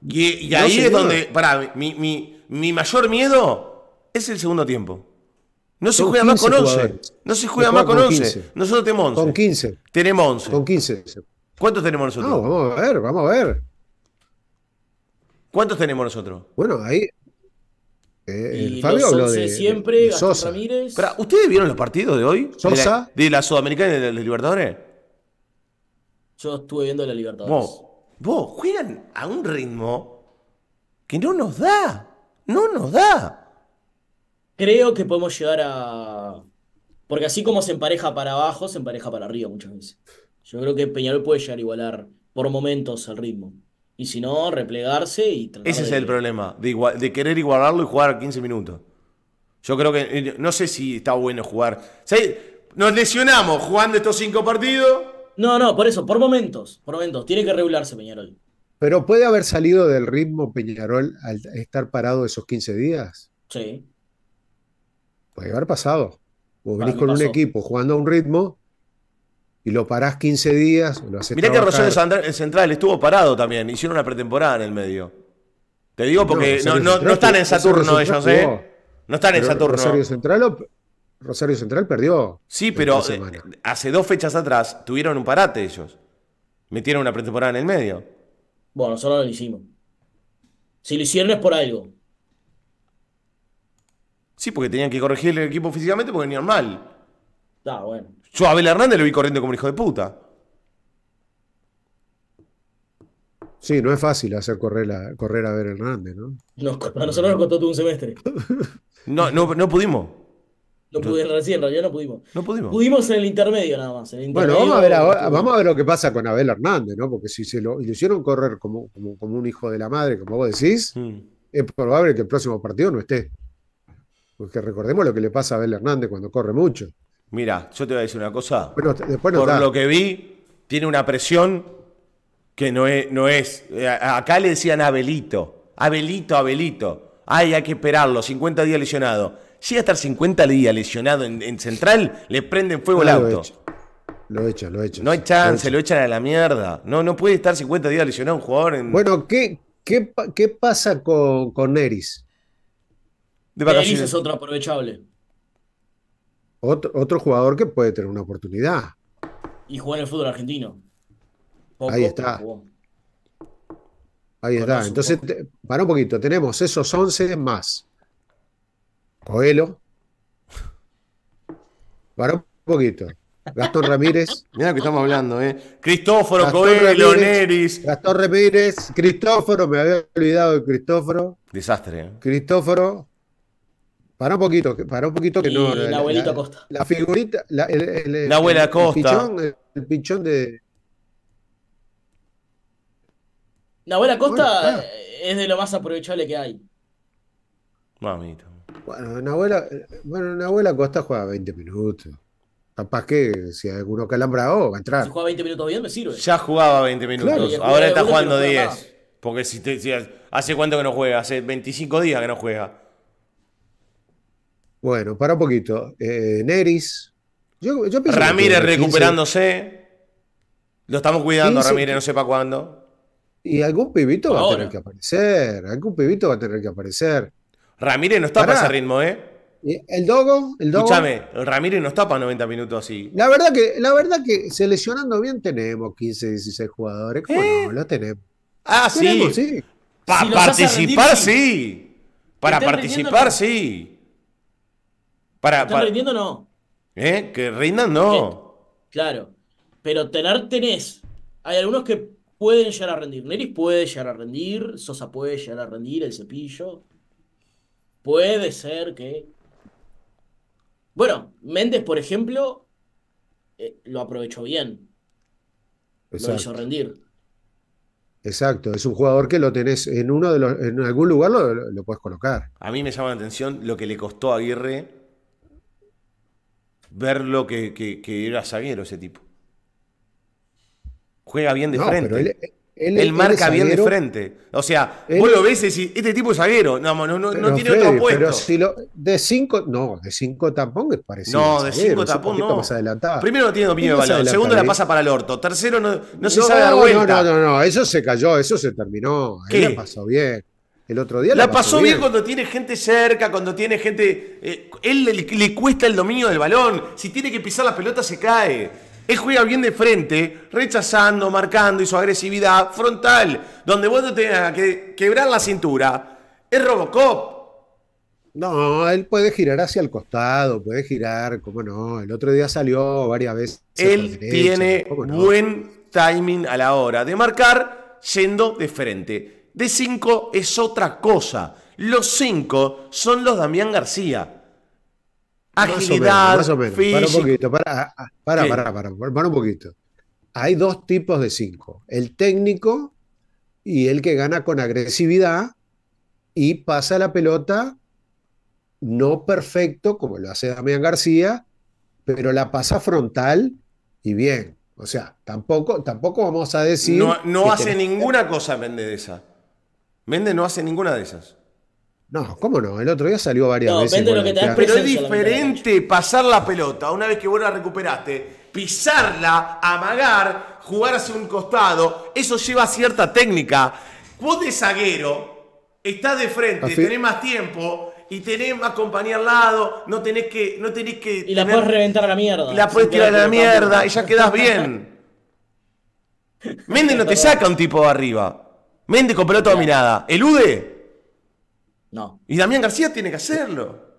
Y, ahí es donde, Pará, mi, mi mayor miedo es el segundo tiempo. No se, juega más, con 11. No se juega más con 11. Nosotros tenemos 11. Con 15. Tenemos 11. Con 15. ¿Cuántos tenemos nosotros? No, vamos a ver, vamos a ver. ¿Cuántos tenemos nosotros? Bueno, ahí. Eh, Fabio habló de. Siempre, de Sosa. Ramírez. Pero, ¿Ustedes vieron los partidos de hoy? Sosa. ¿De la, Sudamericana y de los Libertadores? Yo estuve viendo la Libertadores. Vos, vos, juegan a un ritmo que no nos da. No nos da. Creo que podemos llegar a. Porque así como se empareja para abajo, se empareja para arriba muchas veces. Yo creo que Peñarol puede llegar a igualar por momentos el ritmo. Y si no, replegarse y tratar Ese es el problema, de, querer igualarlo y jugar 15 minutos. Yo creo que. No sé si está bueno jugar. Nos lesionamos jugando estos cinco partidos. No, no, por eso, por momentos. Por momentos. Tiene que regularse Peñarol. Pero puede haber salido del ritmo Peñarol al estar parado esos 15 días. Sí. Puede haber pasado. Vos venís con un equipo jugando a un ritmo y lo parás 15 días. Lo Mirá que Rosario Central estuvo parado también. Hicieron una pretemporada en el medio. Te digo porque no, están en Saturno ellos, ¿eh? No están en Saturno. Rosario Central Rosario Central perdió. Sí, pero eh, hace dos fechas atrás tuvieron un parate ellos. Metieron una pretemporada en el medio. Bueno, nosotros lo hicimos. Si lo hicieron es por algo. Sí, porque tenían que corregir el equipo físicamente porque venían mal. Está, ah, bueno. Yo a Abel Hernández lo vi corriendo como un hijo de puta. Sí, no es fácil hacer correr a, correr a Abel Hernández, ¿no? a nosotros nos costó todo un semestre. no, pudimos. No pudimos, recién, en realidad no pudimos. No pudimos. Pudimos en el intermedio nada más. bueno, vamos a, ver lo que pasa con Abel Hernández, ¿no? Porque si se lo, hicieron correr como, como, un hijo de la madre, como vos decís, mm. es probable que el próximo partido no esté. Porque recordemos lo que le pasa a Abel Hernández cuando corre mucho. Mira, yo te voy a decir una cosa. Por lo que vi, tiene una presión que no es, no es. Eh, acá le decían Abelito. Abelito, Abelito. Ay, hay que esperarlo. 50 días lesionado. Si va a estar 50 días lesionado en, Central, le prenden fuego el auto. Lo echan, lo echan. No hay chance, lo, echan a la mierda. No, no puede estar 50 días lesionado un jugador. En... Bueno, ¿qué, qué, qué pasa con, con Neris? De vacaciones. es otro aprovechable. Otro, jugador que puede tener una oportunidad. Y jugar en el fútbol argentino. Ahí está. Ahí está. Entonces, para un poquito, tenemos esos 11 más Coelho. Para un poquito. Gastón Ramírez. Mira lo que estamos hablando, ¿eh? Cristóforo, Coelho, Ramírez, Neris. Gastón Ramírez, Cristóforo, me había olvidado de Cristóforo. Desastre, ¿eh? Cristóforo, para un poquito, para un poquito que y no. la, Costa. La figurita, la, abuela Costa. el pichón, de. La abuela Costa es de lo más aprovechable que hay. Mamita. Bueno, la abuela, bueno, una abuela Costa juega 20 minutos. Capaz que si alguno calambrado va a entrar. Si juega 20 minutos bien, me sirve. Ya jugaba 20 minutos. Ahora está jugando 10. Porque si, te, hace cuánto que no juega, hace 25 días que no juega. Bueno, para poquito. Eh, Neris. Yo, Ramírez recuperándose. lo estamos cuidando, Ramírez, no sepa cuándo. Y algún pibito va a tener que aparecer. Algún pibito va a tener que aparecer. Ramírez no está para ese ritmo, ¿eh? ¿eh? El Dogo, el Dogo. Escúchame, Ramírez está para 90 minutos así. La verdad que, la verdad que seleccionando bien tenemos 15, 16 jugadores. ¿Cómo ¿Eh? Lo tenemos. Ah, sí. Para participar, sí. Para participar, sí. Para, ¿Estás para... rindiendo no? ¿Eh? Que rindan no. Claro. Pero tener tenés. Hay algunos que pueden llegar a rendir. Neris puede llegar a rendir. Sosa puede llegar a rendir. El cepillo. Puede ser que. Bueno, Méndez, por ejemplo, eh, lo aprovechó bien. Lo hizo rendir. Exacto, es un jugador que lo tenés en uno de los, en algún lugar lo, lo, puedes colocar. A mí me llama la atención lo que le costó a Aguirre ver que, que, que era zaguero ese tipo. Juega bien de frente. Pero él, marca bien de frente. O sea, vos lo ves y decís, este tipo es zaguero. No, no, no, tiene otro puesto. Pero si lo, de cinco no, de cinco tampoco es parecido. No, de cinco tampoco no. Primero no tiene dominio de balón, segundo la pasa para el orto, tercero no, no, se sabe dar vuelta. No, no, no, eso se cayó, eso se terminó. ¿Qué? pasó bien. El otro día la, pasó, bien. cuando tiene gente cerca, cuando tiene gente. Eh, él le, cuesta el dominio del balón. Si tiene que pisar la pelota, se cae. Él juega bien de frente, rechazando, marcando y su agresividad frontal. Donde vos no tengas que quebrar la cintura. Es Robocop. No, él puede girar hacia el costado, puede girar, cómo no. El otro día salió varias veces. Él tiene buen timing a la hora de marcar yendo de frente de 5 es otra cosa. Los 5 son los Damián García. Agilidad, más Para un poquito, ah, ah, para, para, para, un poquito. Hay dos tipos de 5. El técnico y el que gana con agresividad y pasa la pelota no perfecto, como lo hace Damián García, pero la pasa frontal y bien. O sea, tampoco, tampoco vamos a decir. No, hace ninguna cosa esa. Méndez no hace ninguna de esas. No, ¿cómo no? El otro día salió varias pero es diferente pasar la pelota una vez que vos la recuperaste, pisarla, amagar, jugar hacia un costado. Eso lleva cierta técnica. Vos de zaguero estás de frente, ¿Ah, tenés más tiempo y tenés más compañía al lado, no tenés que. No tenés que y la puedes reventar a la mierda. La puedes tirar a la mierda y ya quedás bien. Méndez no te saca un tipo arriba. Méndez con pelota dominada. ¿Elude? No. Y Damián García tiene que hacerlo.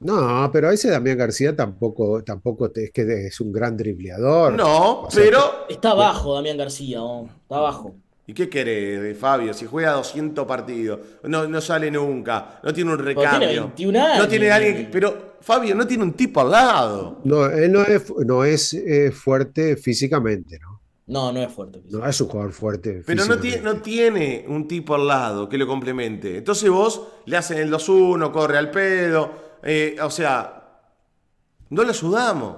No, pero ese Damián García tampoco, tampoco es que es un gran dribleador. No, pero. Está abajo Damián García, oh, está bajo. ¿Y qué de Fabio? Si juega 200 partidos, no, no sale nunca, no tiene un recambio. Tiene 21 años. No tiene alguien. Pero Fabio no tiene un tipo al lado. No, él no es, eh, fuerte físicamente, ¿no? No, no es fuerte. No es un jugador fuerte. Pero no tiene, no tiene un tipo al lado que lo complemente. Entonces vos le hacen el 2-1, corre al pedo. Eh, o sea, no le ayudamos.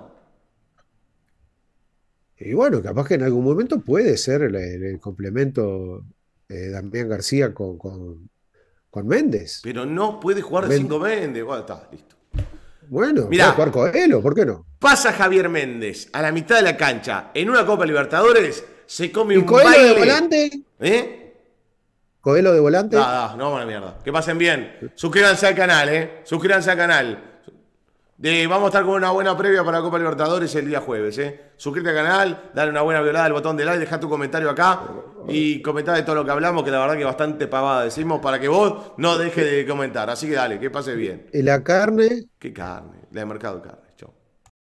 Y bueno, capaz que en algún momento puede ser el, complemento también eh, Damián García con, con Méndez. Pero no puede jugar de 5 Méndez. Bueno, está, listo. Bueno, Mirá, jugar Coelho, ¿por qué no? Pasa Javier Méndez a la mitad de la cancha en una Copa Libertadores, se come un Coelho de volante? ¿Eh? ¿Coelho de volante? No, no, no, la mierda. Que pasen bien. Suscríbanse al canal, ¿eh? Suscríbanse al canal vamos a estar con una buena previa para Copa Libertadores el día jueves. ¿eh? Suscríbete al canal, dale una buena violada al botón de like, deja tu comentario acá y comentá de todo lo que hablamos, que la verdad que bastante pavada decimos, para que vos no dejes de comentar. Así que dale, que pase bien. ¿Y la carne? ¿Qué carne? La de mercado carne.